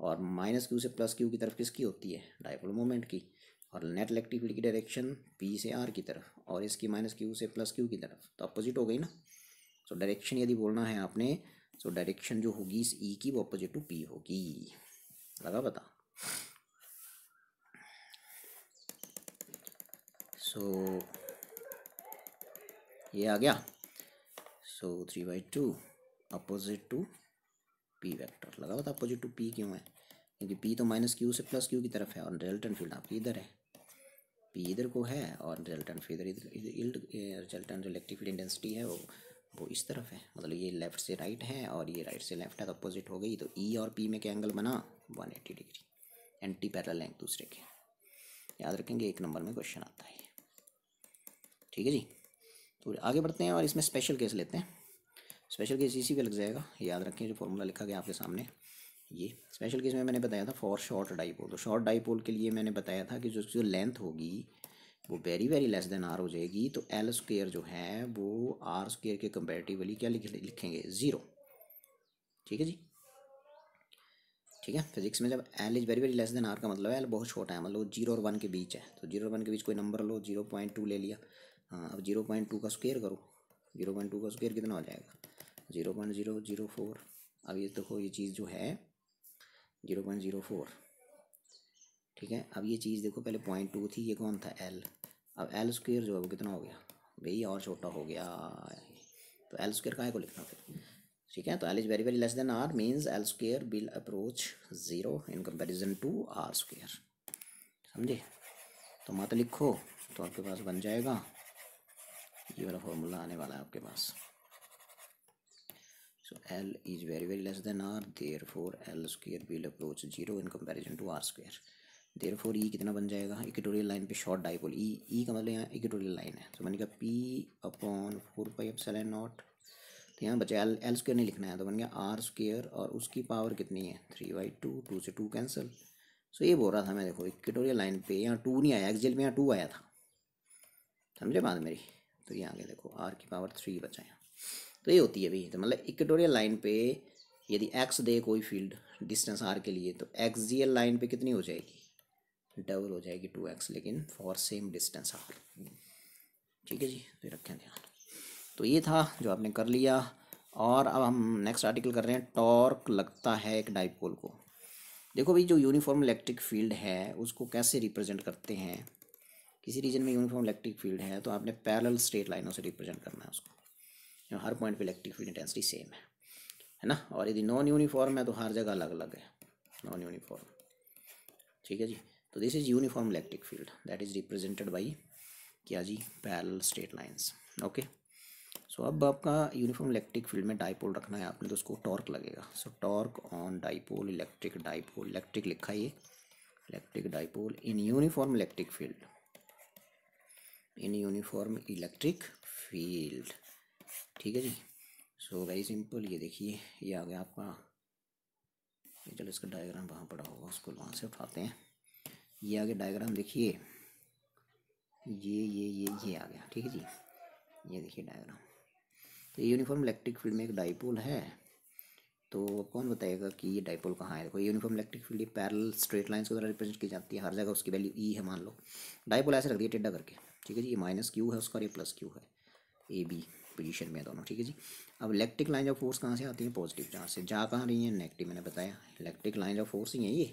और माइनस क्यू से प्लस क्यू की तरफ किसकी होती है डाइपोल मोमेंट की और नेट इलेक्ट्रिकली की डायरेक्शन पी से आर की तरफ और इसकी माइनस क्यू से प्लस क्यू की तरफ तो अपोजिट हो गई ना सो so, डायरेक्शन यदि बोलना है आपने सो so, डायरेक्शन जो होगी इस ई e की वो अपोजिट टू पी होगी लगा पता सो so, ये आ गया so three by two opposite to P vector लगा था अपोजिट टू पी क्यों है क्योंकि पी तो माइनस क्यू से प्लस क्यू की तरफ है और रिजल्टेंट फील्ड आपकी इधर है पी इधर को है और रिजल्टेंट फील्ड इधर field resultant electric field intensity है वो वो इस तरफ है मतलब ये लेफ्ट से राइट है और ये राइट से लेफ्ट है तो अपोजिट हो गई तो ई e और पी में क्या एंगल बना one eighty degree anti parallel एंक दूसरे के याद रखेंगे एक नंबर में क्वेश्चन आता है ठीक है जी तो आगे बढ़ते हैं और इसमें स्पेशल केस लेते हैं स्पेशल केस इसी पे लग जाएगा याद रखें जो फॉर्मूला लिखा गया आपके सामने ये स्पेशल केस में मैंने बताया था फॉर शॉर्ट डाईपोल तो शॉर्ट डाईपोल के लिए मैंने बताया था कि जो जो लेंथ होगी वो very very less than R हो जाएगी तो एल स्क्र जो है वो आर स्क्र के कंपेरेटिवली क्या लिख लिखेंगे ज़ीरो ठीक है जी ठीक है फिजिक्स में जब L is very very less than R का मतलब है एल बहुत छोटा है मतलब जीरो और वन के बीच है तो जीरो और वन के बीच कोई नंबर लो जीरो पॉइंट टू ले लिया हाँ अब जीरो पॉइंट टू का स्क्वेयर करो जीरो पॉइंट टू का स्क्वेयर कितना हो जाएगा zero one zero zero four अब ये देखो ये चीज़ जो है ज़ीरो वन ज़ीरो फोर ठीक है अब ये चीज़ देखो पहले पॉइंट टू थी ये कौन था एल अब एल स्क्वेयर जो है वो कितना हो गया भाई और छोटा हो गया तो एल स्क्वेयर का को लिखना फिर ठीक है तो L is very very less than R means L square will approach zero in comparison to R square समझे तो मत लिखो तो आपके पास बन जाएगा ये वाला फॉर्मूला आने वाला है आपके पास So L is very very less than R therefore L square will approach zero in comparison to R square. therefore e कितना बन जाएगा इक्वेटोरियल लाइन पे शॉर्ट डाइपोल e, e का मतलब यहाँ इक्वेटोरियल लाइन है तो बन गया p अपॉन फोर पाई एफ सेवन नॉट तो यहाँ बचा l एल स्क्र नहीं लिखना है तो बन गया आर स्क्र और उसकी पावर कितनी है थ्री बाई टू टू से टू कैंसिल सो ये बोल रहा था मैं देखो इक्वेटोरियल लाइन पे यहाँ टू नहीं आया एक्सजेल में यहाँ टू आया था समझे बात मेरी तो यहाँ के देखो आर की पावर थ्री बचा यहाँ तो ये होती है भाई तो मतलब इक्वेटोरियल लाइन पे यदि एक्स दे कोई फील्ड डिस्टेंस आर के लिए तो एक्सियल लाइन पे कितनी हो जाएगी डबल हो जाएगी टू एक्स लेकिन फॉर सेम डिस्टेंस आर ठीक है जी तो रखें ध्यान तो ये था जो आपने कर लिया और अब हम नेक्स्ट आर्टिकल कर रहे हैं टॉर्क लगता है एक डाइपोल को देखो भाई जो यूनिफॉर्म इलेक्ट्रिक फील्ड है उसको कैसे रिप्रेजेंट करते हैं किसी रीजन में यूनिफॉर्म इलेक्ट्रिक फील्ड है तो आपने पैरेलल स्ट्रेट लाइनों से रिप्रेजेंट करना है उसको इसमें हर पॉइंट पे इलेक्ट्रिक फील्ड इंटेंसिटी सेम है है ना और यदि नॉन यूनिफॉर्म है तो हर जगह अलग अलग है नॉन यूनिफॉर्म ठीक है जी तो this is uniform electric field that is represented by क्या जी parallel straight lines okay so अब आपका यूनिफॉर्म इलेक्ट्रिक फील्ड में डाईपोल रखना है आपने तो उसको टॉर्क लगेगा so torque on dipole electric dipole electric लिखा ये electric dipole in uniform electric field in uniform electric field ठीक है जी सो वेरी सिंपल ये देखिए ये आ गया आपका चलो इसका डायग्राम वहाँ पड़ा होगा उसको वहाँ से उठाते हैं ये आ गया डायग्राम देखिए ये ये ये ये आ गया ठीक है जी ये देखिए डायग्राम तो यूनिफॉर्म इलेक्ट्रिक फील्ड में एक डाइपोल है तो कौन बताएगा कि ये डाइपोल कहाँ है देखो uniform electric field parallel straight lines के द्वारा रिप्रेजेंट की जाती है हर जगह उसकी वैल्यू ई e है मान लो डाइपोल ऐसे रख दिया टेडा करके ठीक है जी ये माइनस क्यू है उसका और ये प्लस क्यू है ए बी पोजीशन में दोनों ठीक है जी अब इलेक्ट्रिक लाइन ऑफ फोर्स कहाँ से आती है पॉजिटिव चार्ज से जा कहाँ रही है नेगेटिव मैंने बताया इलेक्ट्रिक लाइन ऑफ फोर्स ही है ये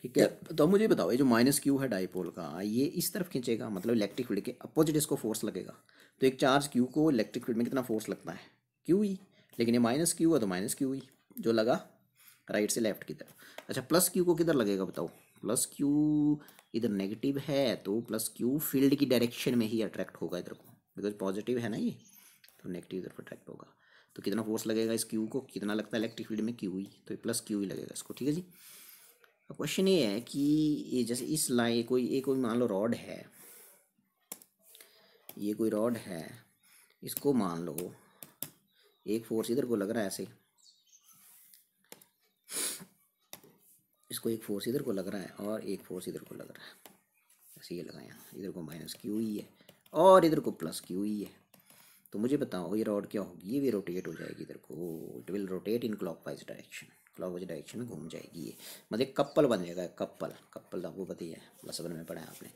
ठीक है तो मुझे बताओ ये जो माइनस क्यू है डाईपोल का ये इस तरफ खींचेगा मतलब इलेक्ट्रिक फील्ड के अपोजिट इसको फोर्स लगेगा तो एक चार्ज क्यू को इलेक्ट्रिक फील्ड में कितना फोर्स लगता है क्यू ही लेकिन ये माइनस क्यू है तो माइनस क्यू ही जो लगा राइट से लेफ्ट की तरफ अच्छा प्लस क्यू को किधर लगेगा बताओ प्लस क्यू इधर नेगेटिव है तो प्लस क्यू फील्ड की डायरेक्शन में ही अट्रैक्ट होगा इधर को बिकॉज पॉजिटिव है ना ये तो नेगेटिव इधर पर अट्रैक्ट होगा तो कितना फोर्स लगेगा इस क्यू को कितना लगता है इलेक्ट्रिक फील्ड में क्यू ही e? तो प्लस क्यू ही लगेगा इसको ठीक है जी अब क्वेश्चन ये है कि ये जैसे इस लाइन कोई ये कोई मान लो रॉड है ये कोई रॉड है इसको मान लो एक फोर्स इधर को लग रहा है ऐसे इसको एक फोर्स इधर को लग रहा है और एक फोर्स इधर को लग रहा है ऐसे ये लगाया इधर को माइनस क्यू ही है और इधर को प्लस क्यू ही है तो मुझे बताओ ये रॉड क्या होगी ये भी रोटेट हो जाएगी इधर को it will rotate in clock wise direction clock wise direction में घूम जाएगी ये मतलब कपल बन जाएगा कपल कपल तो आपको पता ही है बस मतलब अगर में पढ़ा है आपने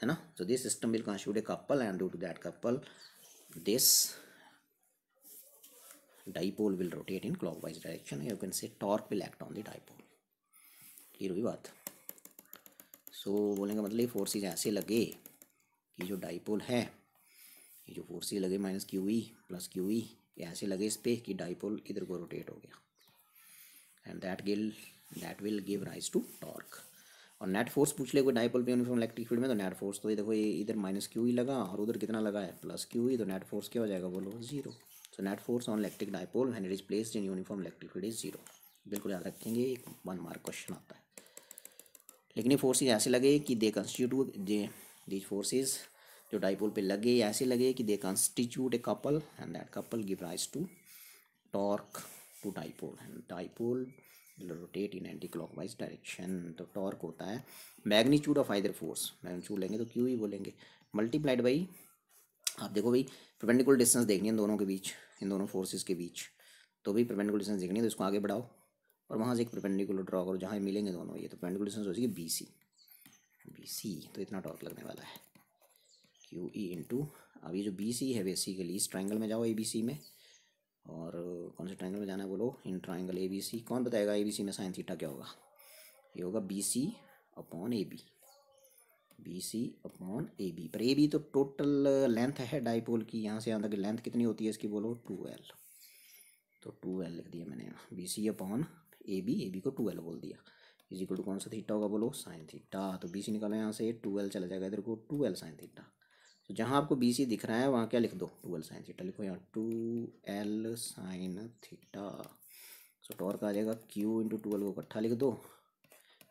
है ना so this system will constitute a couple and due to that couple this dipole will rotate in clock wise direction you can say torque will act on the dipole ये रही बात सो so, बोलेंगे मतलब ये फोर्सेज ऐसे लगे कि जो डाइपोल है ये जो फोर्स ही लगे minus Q E plus Q E ऐसे लगे इस पर कि डाइपोल इधर को रोटेट हो गया and that will that will give rise to torque और नेट फोर्स पूछ ले कोई डाइपोल पे यूनिफॉर्म इलेक्ट्रिक फील्ड में तो नेट फोर्स तो ये देखो ये इधर माइनस क्यू ई लगा और उधर कितना लगा है प्लस क्यू ई तो नेट फोर्स क्या हो जाएगा बोलो zero so net force on electric dipole and it is placed in uniform electric field is zero बिल्कुल याद रखेंगे एक वन मार्क क्वेश्चन आता है लेकिन ये फोर्सेज ऐसे लगे कि they constitute they these forces जो डाइपोल पे लगे ऐसे लगे कि they constitute a couple and that couple give rise to torque to dipole and dipole rotate in clock wise direction तो टॉर्क होता है magnitude of either force magnitude लेंगे तो क्यू ही बोलेंगे मल्टीप्लाइड बाई आप देखो भाई परपेंडिकुलर डिस्टेंस देखनी है दोनों के बीच इन दोनों फोर्सेज के बीच तो भी परपेंडिकुलर डिस्टेंस देखनी है तो इसको आगे बढ़ाओ और वहाँ से एक परपेंडिकुलर ड्रॉ करो जहाँ मिलेंगे दोनों ये तो परपेंडिकुलर डिस्टेंस हो जाएगी बी सी बी सी तो इतना टॉर्क लगने वाला है क्यू ई इंटू अब ये जो बी सी है बेसिकली इस ट्राइंगल में जाओ ए बी सी में और कौन से ट्राइंगल में जाना है बोलो in triangle A B C कौन बताएगा ए बी सी में साइन थीटा क्या होगा ये होगा B C upon A B B C upon A B पर ए बी तो टोटल लेंथ है डाईपोल की यहाँ से यहाँ तक लेंथ कितनी होती है इसकी बोलो टू एल तो टू एल लिख दिया मैंने यहाँ B C upon A B A B को टू एल बोल दिया इजिकल टू कौन सा थीटा होगा बोलो साइन थीटा तो बी सी निकालो यहाँ से टू एल चला जाएगा इधर को टू एल साइन थीटा तो जहाँ आपको बी सी दिख रहा है वहाँ क्या लिख दो टू एल साइन थीटा लिखो यहाँ two L sine theta so torque आ जाएगा क्यू इंटू टू एल को इकट्ठा लिख दो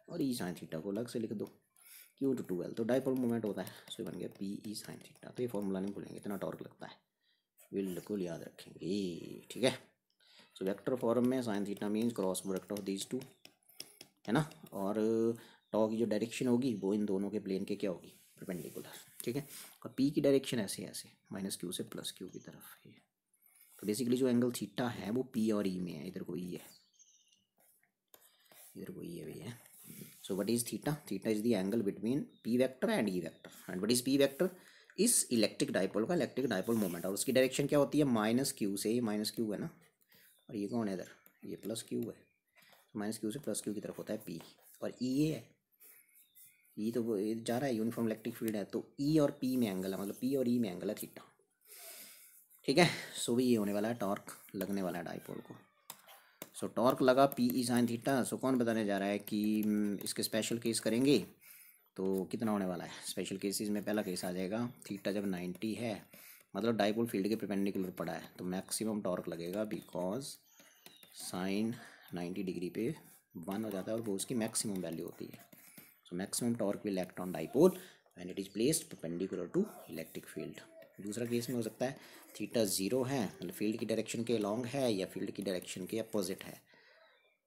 और ई साइन थीटा को अलग से लिख दो क्यू इंटू टू एल तो डाइपोल मोमेंट होता है सो बन गया पी ई साइन थीटा तो ये फॉर्मूला नहीं भूलेंगे इतना टॉर्क लगता है बिल्कुल याद रखेंगे ठीक है सो वेक्टर फॉर्म में sine theta means cross product of these two है ना और टॉर्क की जो डायरेक्शन होगी वो इन दोनों के प्लेन के क्या होगी परपेंडिकुलर ठीक है और पी की डायरेक्शन ऐसे ऐसे माइनस क्यू से प्लस क्यू की तरफ है तो बेसिकली जो एंगल थीटा है वो पी और ई e में है इधर को ई e है इधर को ई e है भैया so what is theta theta is the angle between P vector and E vector and what is P vector इस इलेक्ट्रिक डाइपोल का इलेक्ट्रिक डायपोल मोमेंट और उसकी डायरेक्शन क्या होती है माइनस क्यू से माइनस क्यू है ना और ये कौन है इधर ये प्लस क्यू है माइनस क्यू से प्लस क्यू की तरफ होता है पी और ई ए है E तो ये तो जा रहा है यूनिफॉर्म इलेक्ट्रिक फील्ड है तो ई e और पी में एंगल है मतलब पी और ई e में एंगल है थीटा ठीक है सो भी ये होने वाला है टॉर्क लगने वाला है डाईपोल को सो टॉर्क लगा P E sine theta so कौन बताने जा रहा है कि हम्म, इसके स्पेशल केस करेंगे तो कितना होने वाला है स्पेशल केसेस में पहला केस आ जाएगा थीटा जब नाइन्टी है मतलब डाईपोल फील्ड के प्रपेंडिकुलर पड़ा है तो मैक्सिमम टॉर्क लगेगा बिकॉज साइन नाइन्टी डिग्री पे वन हो जाता है और वो उसकी मैक्सिमम वैल्यू होती है maximum torque will act on dipole when it is placed perpendicular to electric field दूसरा केस में हो सकता है थीटा ज़ीरो है मतलब फील्ड की डायरेक्शन के लॉन्ग है या फील्ड की डायरेक्शन के अपोजिट है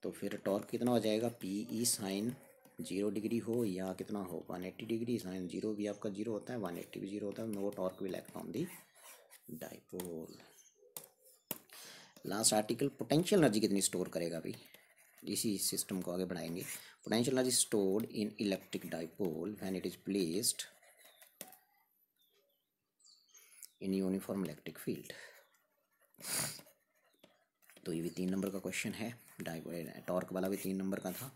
तो फिर टॉर्क कितना हो जाएगा P E sine zero degree हो या कितना हो one eighty degree sine zero भी आपका जीरो होता है वन एट्टी भी जीरो होता है no torque will act on the dipole last article potential energy कितनी स्टोर करेगा अभी इसी सिस्टम को आगे बढ़ाएंगे potential energy stored in electric dipole when it is placed in uniform electric field तो ये भी तीन नंबर का क्वेश्चन है टॉर्क वाला भी तीन नंबर का था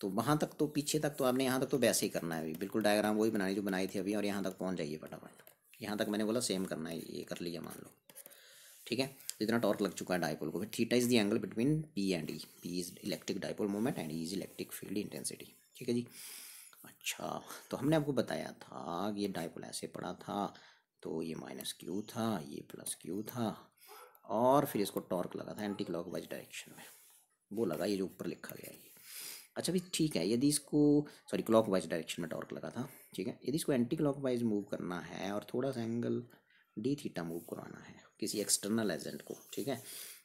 तो वहाँ तक तो पीछे तक तो आपने यहाँ तक तो वैसे ही करना है अभी बिल्कुल डायग्राम वही बनानी जो बनाई थी अभी और यहाँ तक पहुँच जाइए फटाफट यहाँ तक मैंने बोला सेम करना है ये कर लिया मान लो ठीक है इतना टॉर्क लग चुका है डायपोल को theta is the angle between P and E P is electric dipole moment and is electric field intensity ठीक है जी अच्छा तो हमने आपको बताया था कि ये डायपोल ऐसे पड़ा था तो ये माइनस क्यू था ये प्लस क्यू था और फिर इसको टॉर्क लगा था एंटी क्लॉक वाइज डायरेक्शन में वो लगा ये जो ऊपर लिखा गया है अच्छा भाई ठीक है यदि इसको सॉरी क्लॉक वाइज डायरेक्शन में टॉर्क लगा था ठीक है यदि इसको एंटी क्लॉक वाइज मूव करना है और थोड़ा सा एंगल डी थीटा मूव करवाना है किसी एक्सटर्नल एजेंट को ठीक है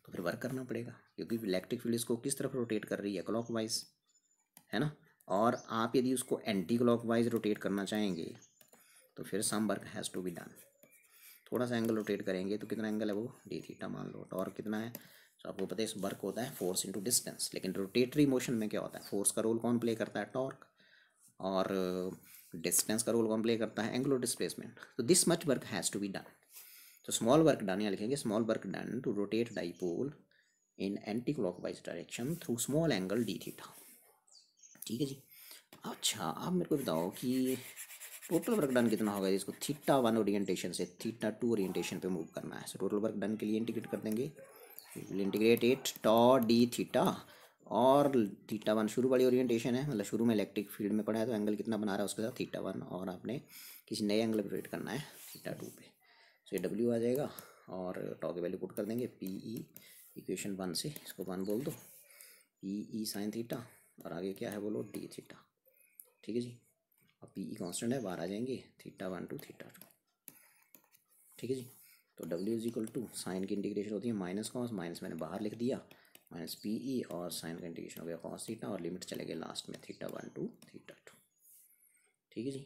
तो फिर वर्क करना पड़ेगा क्योंकि इलेक्ट्रिक फील्ड इसको किस तरफ रोटेट कर रही है क्लॉक वाइज है ना और आप यदि उसको एंटी क्लॉक वाइज रोटेट करना चाहेंगे तो फिर some work has to be done थोड़ा सा एंगल रोटेट करेंगे तो कितना एंगल है वो डी थीटा मान लो और कितना है तो आपको पता है इस वर्क होता है फोर्स इंटू डिस्टेंस लेकिन रोटेटरी मोशन में क्या होता है फोर्स का रोल कौन प्ले करता है टॉर्क और डिस्टेंस का रोल कौन प्ले करता है एंगुलर डिस्प्लेसमेंट तो this much work has to be done तो स्मॉल वर्क डन यहाँ लिखेंगे small work done to rotate dipole in anti wise direction through small angle d theta ठीक है जी अच्छा आप मेरे को बताओ कि टोटल वर्क डन कितना होगा इसको थीटा वन ओरिएंटेशन से थीटा टू ओरिएंटेशन पे मूव करना है सो टोटल वर्क डन के लिए इंटीग्रेट कर देंगे integrate it tau d theta और थीटा वन शुरू वाली ओरिएंटेशन है मतलब शुरू में इलेक्ट्रिक फील्ड में पड़ा है तो एंगल कितना बना रहा है उसके साथ थीटा वन और आपने किसी नए एंगल पर रेट करना है थीटा टू पे तो ये डब्ल्यू आ जाएगा और टॉ की वैल्यू पुट कर देंगे पी ई इक्वेशन वन से इसको वन बोल दो पी ई साइन थीटा और आगे क्या है बोलो डी थीटा ठीक है जी और पी ई कॉन्स्टेंट है बाहर आ जाएंगे theta one to theta two ठीक है जी तो W is equal to sine की इंटीग्रेशन होती है माइनस कॉस माइनस मैंने बाहर लिख दिया माइनस पी ई और साइन का इंटीग्रेशन हो गया कॉस थीटा और लिमिट चले गए लास्ट में theta one to theta two ठीक है जी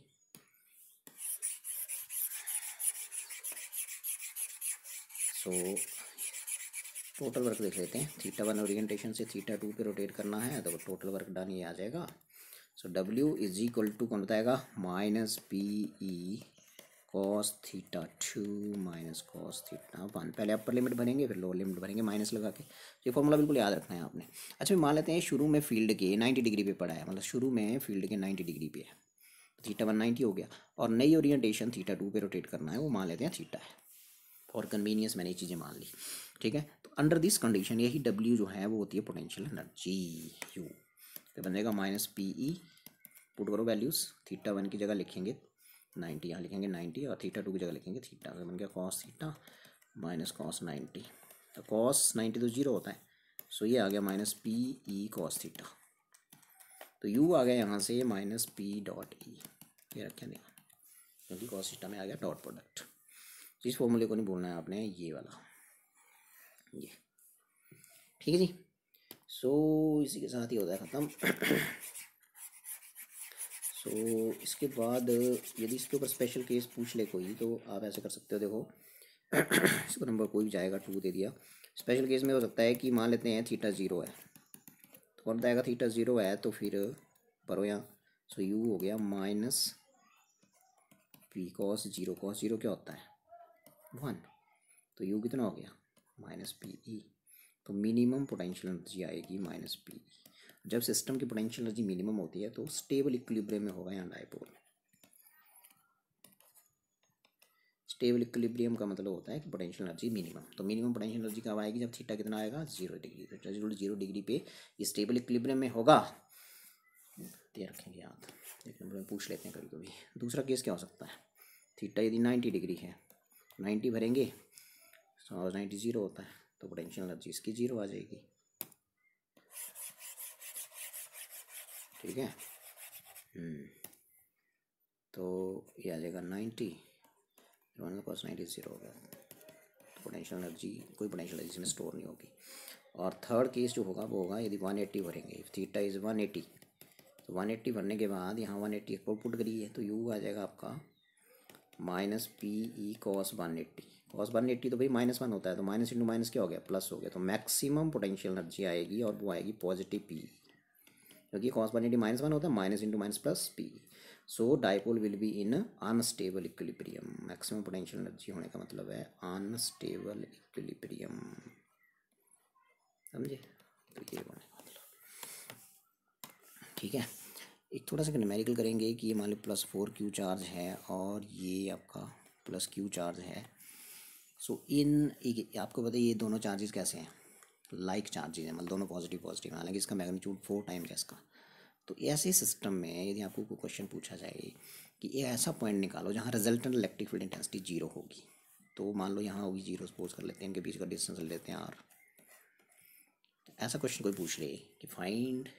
सो टोटल वर्क देख लेते हैं थीटा वन ओरिएंटेशन से थीटा टू पे रोटेट करना है तो टोटल वर्क डन ये आ जाएगा so W is equal to कौन बताएगा minus P E cos theta two minus cos theta one पहले अपर लिमिट भरेंगे फिर लोअर लिमिट भरेंगे माइनस लगा के ये फॉर्मूला बिल्कुल याद रखना है आपने अच्छा मान लेते हैं शुरू में फील्ड के नाइन्टी डिग्री पे पड़ा है मतलब शुरू में फील्ड के नाइन्टी डिग्री पे है थीटा वन नाइन्टी हो गया और नई ओरिएंटेशन थीटा टू पे रोटेट करना है वो मान लेते हैं थीटा है और कन्वीनियंस मैंने ये चीज़ें मान ली ठीक है तो अंडर दिस कंडीशन यही डब्ल्यू जो है वो होती है पोटेंशियल एनर्जी यू तो बन जाएगा माइनस पी ई पुट करो वैल्यूज़ थीटा वन की जगह लिखेंगे नाइन्टी यहाँ लिखेंगे नाइन्टी और थीटा टू की जगह लिखेंगे थीटा तो बन गया cos theta minus cos ninety तो कॉस नाइन्टी तो जीरो होता है सो ये आ गया minus P E cos theta तो यू आ गया यहाँ से माइनस पी डॉट ई ये रखें क्योंकि कॉस थीटा में आ गया डॉट प्रोडक्ट जिस फॉर्मूले को नहीं बोलना है आपने ये वाला ये ठीक है जी सो so, इसी के साथ ही होता है ख़त्म सो so, इसके बाद यदि इसके ऊपर स्पेशल केस पूछ ले कोई तो आप ऐसे कर सकते हो देखो इसको नंबर कोई भी जाएगा टू दे दिया स्पेशल केस में हो सकता है कि मान लेते हैं थीटा ज़ीरो है तो कौन बताएगा थीटा ज़ीरो है तो फिर भरो यहाँ सो so, यू हो गया minus P cos zero cos zero क्या होता है वन तो यू कितना हो गया माइनस पी ई e, तो मिनिमम पोटेंशियल एनर्जी आएगी माइनस पी ई e। जब सिस्टम की पोटेंशियल एनर्जी मिनिमम होती है तो स्टेबल इक्विलिब्रियम में होगा यहाँ डायपोल स्टेबल इक्विलिब्रियम का मतलब होता है कि पोटेंशियल एनर्जी मिनिमम तो मिनिमम पोटेंशियल एनर्जी कब आएगी जब थीटा कितना आएगा जीरो डिग्री तो जीरो जीरो डिग्री पे स्टेबल इक्विलिब्रियम में होगा ये रखेंगे याद पूछ लेते हैं कभी कभी दूसरा केस क्या हो सकता है थीटा यदि नाइन्टी डिग्री है नाइन्टी भरेंगे और नाइन्टी ज़ीरो होता है तो पोटेंशियल एनर्जी इसकी ज़ीरो आ जाएगी ठीक है हम्म, तो ये आ जाएगा ninety one cos ninety zero होगा तो पोटेंशियल एनर्जी कोई पोटेंशियल एनर्जी इसमें स्टोर नहीं होगी और थर्ड केस जो होगा वो होगा यदि वन एट्टी भरेंगे थीटा इज़ वन एटी तो वन एट्टी भरने के बाद यहाँ वन एट्टी पुट करी है तो यू आ जाएगा आपका minus P E cos one eighty cos one eighty तो भाई माइनस वन होता है तो माइनस इंटू माइनस क्या हो गया प्लस हो गया तो मैक्सिमम पोटेंशियल एनर्जी आएगी और वो आएगी पॉजिटिव पी क्योंकि cos one eighty minus one होता है minus into minus plus P so dipole will be in unstable equilibrium maximum potential energy होने का मतलब है अनस्टेबल इक्विलिब्रियम समझे तो ये मतलब। ठीक है एक थोड़ा सा नमेरिकल करेंगे कि ये मान लो प्लस फोर क्यू चार्ज है और ये आपका प्लस क्यू चार्ज है सो so, इन एक, आपको पता है ये दोनों चार्जेस कैसे हैं लाइक like चार्जेस हैं मतलब दोनों पॉजिटिव पॉजिटिव हालांकि इसका मैग्नीट्यूड फोर टाइम्स है इसका तो ऐसे सिस्टम में यदि आपको कोई क्वेश्चन पूछा जाए कि ये ऐसा पॉइंट निकालो जहाँ resultant electric field intensity zero होगी तो मान लो यहाँ होगी जीरो सपोज कर लेते हैं इनके बीच का डिस्टेंस ले लेते हैं और तो ऐसा क्वेश्चन कोई पूछ ले कि find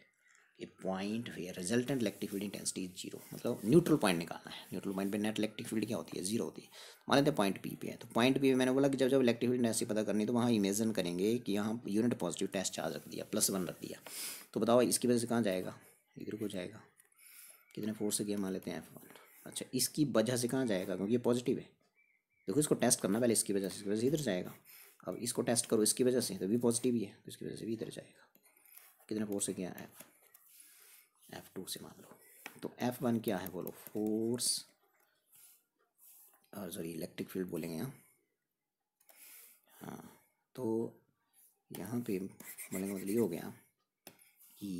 a point where resultant electric field intensity is zero मतलब न्यूट्रल पॉइंट निकालना है न्यूट्रल पॉइंट पे नेट इलेक्ट्रिक फील्ड क्या होती है जीरो होती है तो मान लेते हैं पॉइंट पी पे है तो पॉइंट पी पे मैंने बोला कि जब जब इलेक्ट्रिक फील्ड इंटेंसिटी पता करनी तो वहाँ इमेजन करेंगे कि यहाँ यूनिट पॉजिटिव टेस्ट चार्ज रख दिया प्लस वन रख दिया तो बताओ इसकी वजह से कहाँ जाएगा इधर को जाएगा कितने फोर्स से गया मान लेते हैं एफ वन अच्छा इसकी वजह से कहाँ जाएगा क्योंकि ये पॉजिटिव है देखो इसको टेस्ट करना पहले इसकी वजह से इसकी वजह से इधर जाएगा अब इसको टेस्ट करो इसकी वजह से तो भी पॉजिटिव ही है तो इसकी वजह से भी इधर जाएगा कितने फोर्स से गया एफ एफ टू से मान लो तो एफ वन क्या है बोलो फोर्स और सॉरी इलेक्ट्रिक फील्ड बोलेंगे यहाँ हाँ तो यहाँ पे बोलेंगे मतलब ये हो गया कि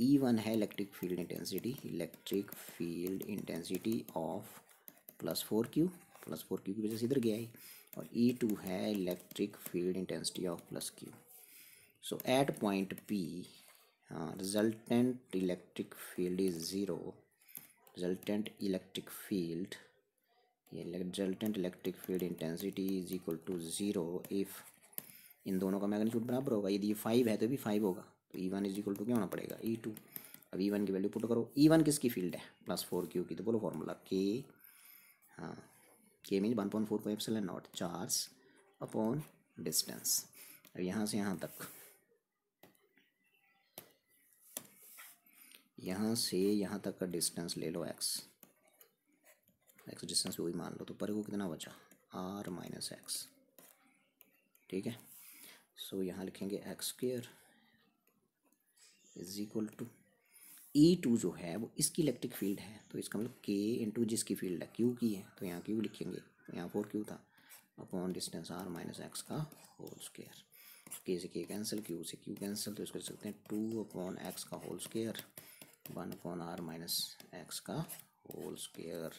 ई e वन है electric field intensity electric field intensity of plus four Q plus four Q की वजह से इधर गया ही और ई e टू है electric field intensity of plus Q so at point P हाँ resultant electric field is zero resultant electric field ये resultant electric field intensity is equal to zero if इन दोनों का मैग्नीट्यूड बराबर होगा यदि five है तो भी फाइव होगा तो E one is equal to क्या होना पड़ेगा ई e टू अब ई e वन की वैल्यू पुट करो ई e वन किसकी फील्ड है प्लस फोर क्यू की तो बोलो फॉर्मूला के हाँ K mean one point four five seven nought charge upon distance अब यहाँ से यहाँ तक यहाँ से यहाँ तक का डिस्टेंस ले लो एक्स एक्स डिस्टेंस वही मान लो तो पर को कितना बचा आर माइनस एक्स ठीक है सो so, यहाँ लिखेंगे X square is equal to E two जो है वो इसकी इलेक्ट्रिक फील्ड है तो इसका मतलब के इंटू जिसकी फील्ड है क्यू की है तो यहाँ क्यू लिखेंगे यहाँ फोर क्यू था upon distance R minus X का होल स्क्र के से के कैंसिल क्यू से क्यू कैंसिल तो इसको लिख सकते हैं टू अपॉन एक्स का whole square one upon R minus X का होल स्केयर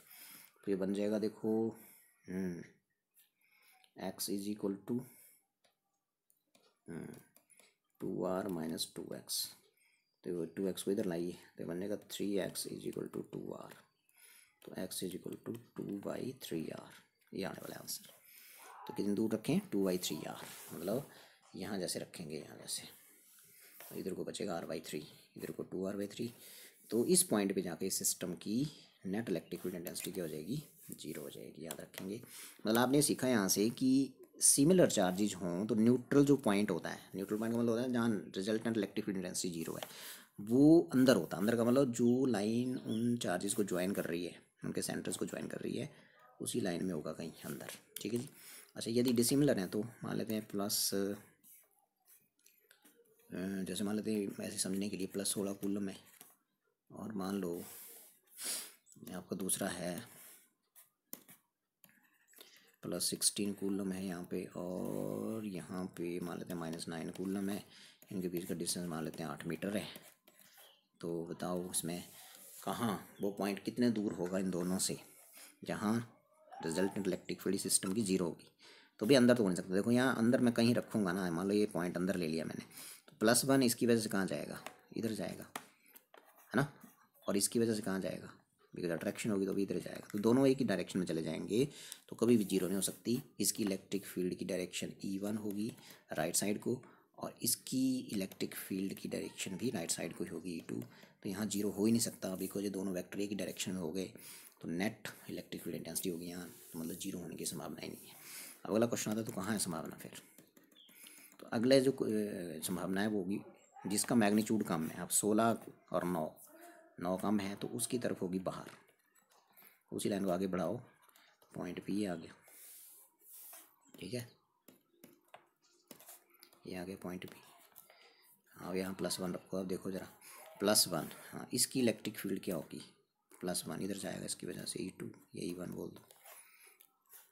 तो ये बन जाएगा देखो हम्म, एक्स इज इक्वल टू हम्म, two R minus two X तो टू एक्स को इधर लाइए तो बन जाएगा three X is equal to two R तो X is equal to two by three R ये आने वाला आंसर तो कितनी दूर रखें टू बाई थ्री आर मतलब यहाँ जैसे रखेंगे यहाँ जैसे तो इधर को बचेगा आर बाई थ्री इधर को टू आर बाई थ्री तो इस पॉइंट पे जाके सिस्टम की नेट इलेक्ट्रिक इंटेंसिटी क्या हो जाएगी जीरो हो जाएगी याद रखेंगे मतलब आपने सीखा यहाँ से कि सिमिलर चार्जेज हों तो न्यूट्रल जो पॉइंट होता है न्यूट्रल पॉइंट का मतलब होता है जहाँ रिजल्टेंट इलेक्ट्रिक इंटेंसिटी जीरो है वो अंदर होता है अंदर का मतलब जो लाइन उन चार्जेस को ज्वाइन कर रही है उनके सेंटर्स को ज्वाइन कर रही है उसी लाइन में होगा कहीं अंदर ठीक है जी अच्छा यदि डिसिमिलर हैं तो मान लेते हैं प्लस जैसे मान लेते हैं ऐसे समझने के लिए प्लस सोलह कूलम है और मान लो ये आपका दूसरा है प्लस सिक्सटीन कूलम है यहाँ पे और यहाँ पे मान लेते हैं माइनस नाइन कूलम है इनके बीच का डिस्टेंस मान लेते हैं आठ मीटर है तो बताओ इसमें कहाँ वो पॉइंट कितने दूर होगा इन दोनों से जहाँ रिजल्ट इलेक्ट्रिक फील्ड सिस्टम की जीरो होगी तो भी अंदर तो हो नहीं सकता देखो यहाँ अंदर मैं कहीं रखूँगा ना मान लो ये पॉइंट अंदर ले लिया मैंने तो प्लस वन इसकी वजह से कहाँ जाएगा इधर जाएगा है ना और इसकी वजह से कहाँ जाएगा बिकॉज अट्रैक्शन होगी तो भी इधर जाएगा तो दोनों एक ही डायरेक्शन में चले जाएंगे तो कभी भी जीरो नहीं हो सकती इसकी इलेक्ट्रिक फील्ड की डायरेक्शन ई वन होगी राइट साइड को और इसकी इलेक्ट्रिक फील्ड की डायरेक्शन भी राइट साइड को ही होगी ई e टू तो यहाँ जीरो हो ही नहीं सकता बिकॉज ये दोनों वैक्टर एक ही डायरेक्शन में हो गए तो नेट इलेक्ट्रिक फील्ड इंटेंसिटी होगी यहाँ तो मतलब जीरो होने की संभावना ही नहीं है अगला क्वेश्चन आता है तो कहाँ है संभावना फिर तो अगला जो संभावना है वो होगी जिसका मैग्नीट्यूड कम है अब सोलह और नौ नौ कम है तो उसकी तरफ होगी बाहर उसी लाइन को आगे बढ़ाओ पॉइंट पी आ गया ठीक है ये आ गया पॉइंट पी अब यहाँ प्लस वन रखो अब देखो ज़रा प्लस वन हाँ इसकी इलेक्ट्रिक फील्ड क्या होगी प्लस वन इधर जाएगा इसकी वजह से ई टू या ई वन बोल दो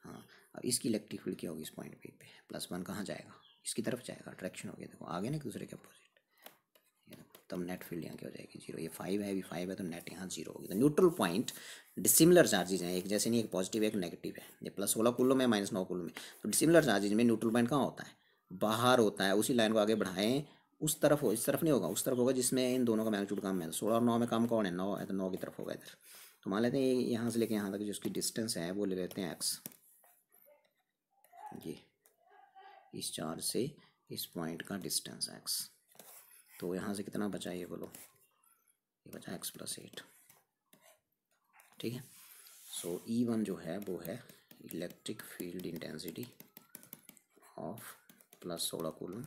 हाँ अब इसकी इलेक्ट्रिक फील्ड क्या होगी इस पॉइंट पी पे प्लस वन कहाँ जाएगा इसकी तरफ जाएगा अट्रैक्शन हो गया देखो आगे ना एक दूसरे के अपोजिट तो हम नेट फील्ड यहाँ क्या हो जाएगी जीरो ये फाइव है अभी फाइव है तो नेट यहाँ जीरो होगी तो न्यूट्रल पॉइंट डिसिमिलर चार्जेज हैं एक जैसे नहीं एक पॉजिटिव है एक नेगेटिव है ये प्लस सोलह कुल्लो में माइनस नौ कुल्लो में तो डिसिमिलर चार्जेज में न्यूट्रल पॉइंट कहाँ होता है बाहर होता है उसी लाइन को आगे बढ़ाएं उस तरफ हो इस तरफ नहीं होगा उस तरफ होगा जिसमें इन दोनों का मैगनीट्यूड कम है तो सोलह और नौ में कम कौन है नौ है तो नौ की तरफ होगा इधर तो मान लेते हैं यहाँ से लेके यहाँ तक जो उसकी डिस्टेंस है वो ले लेते हैं एक्स ये इस चार्ज से इस पॉइंट का डिस्टेंस एक्स तो यहाँ से कितना बचा ये बोलो ये बचा एक्स प्लस एट ठीक है सो ई वन जो है वो है electric field intensity of plus सोलह कूलम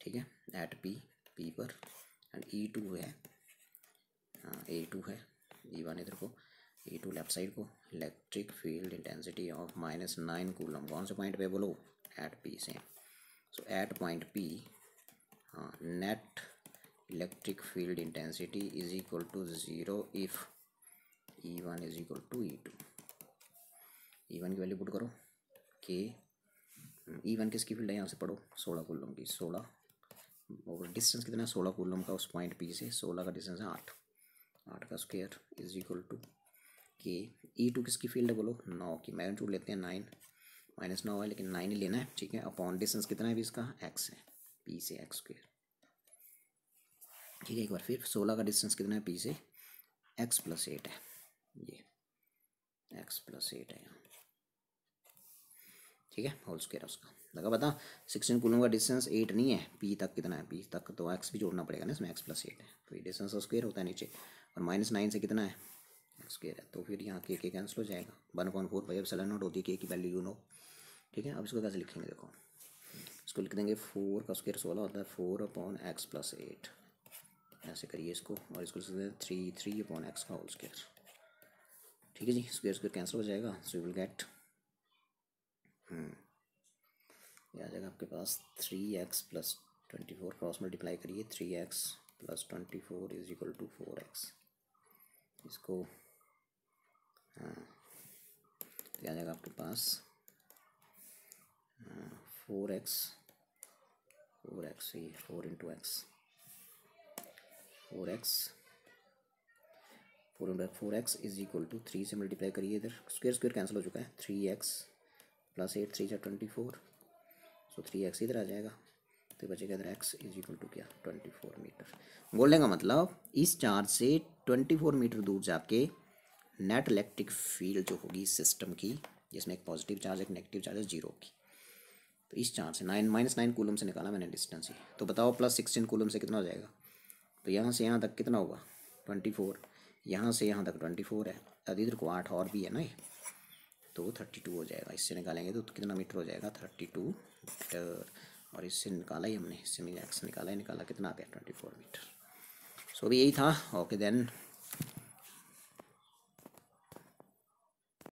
ठीक है एट पी पी पर एंड ई टू है ए हाँ, टू है ई e वन इधर को ई टू लेफ्ट साइड को electric field intensity of minus nine coulomb कौन से पॉइंट पे बोलो एट पी से so at point P net electric field intensity is equal to zero if E one is equal to E two E one की value put करो के E one किसकी field है यहाँ से पढ़ो सोलह कूलम की सोलह और डिस्टेंस कितना है सोलह कूलम का उस पॉइंट पी से सोलह का डिस्टेंस है आठ आठ का स्क्वायर इज इक्वल टू के ई टू किसकी फील्ड है बोलो नौ की मैग्नीट्यूड लेते हैं नाइन माइनस नौ है लेकिन नाइन ही लेना है ठीक है अपॉन डिस्टेंस कितना है भी इसका एक्स है पी से एक्स स्क्र ठीक है एक बार फिर सोलह का डिस्टेंस कितना है पी से एक्स प्लस एट है ये एक्स प्लस एट है यहाँ ठीक है होल स्क्र उसका लगा पता सिक्सटीन कुलों का डिस्टेंस एट नहीं है पी तक कितना है पी तक तो एक्स भी जोड़ना पड़ेगा ना इसमें एक्स प्लस एट है तो ये डिस्टेंस स्क्वेयर होता है नीचे और माइनस नाइन से कितना है एक्स स्क्वेयर है तो फिर यहाँ के के कैंसिल हो जाएगा वन पॉइंट फोर फाइव सेलन नोट होती है के की वैल्यू यू नो ठीक है अब इसको कैसे लिखेंगे देखो इसको लिख देंगे फोर का स्क्वायर सोलह होता है four upon X plus eight ऐसे करिए इसको और इसको लिख देते हैं थ्री थ्री अपॉन एक्स का होल स्क्वायर ठीक है जी स्क्वायर स्क्वायर कैंसिल हो जाएगा सो यू विल गेट ये आ जाएगा आपके पास three X plus twenty four cross multiply करिए three X plus twenty four is equal to four X इसको हाँ आ जाएगा आपके पास हाँ, फोर एक्स फोर एक्स ये four into X four X four into four X is equal to three से मल्टीप्लाई करिए इधर स्क्वेयर स्क्वेयर कैंसिल हो चुका है three X plus eight three या twenty four so three X इधर आ जाएगा तो बचेगा इधर एक्स इज इक्वल टू क्या ट्वेंटी फोर मीटर बोलने का मतलब इस चार्ज से ट्वेंटी फोर मीटर दूर जाके नेट इलेक्ट्रिक फील्ड जो होगी सिस्टम की जिसमें एक पॉजिटिव चार्ज एक नेगेटिव चार्ज जीरो की तो इस चार्ज से नाइन माइनस नाइन कूलम से निकाला मैंने डिस्टेंस ही तो बताओ प्लस सिक्सटीन कूलम से कितना हो जाएगा तो यहाँ से यहाँ तक कितना होगा ट्वेंटी फोर यहाँ से यहाँ तक ट्वेंटी फोर है अब इधर को आठ और भी है ना ये तो थर्टी टू हो जाएगा इससे निकालेंगे तो कितना मीटर हो जाएगा थर्टी टू मीटर और इससे निकाला ही हमने इससे मैंने एक्स निकाला ही निकाला कितना आ गया twenty four meter so so, भी यही था ओके देन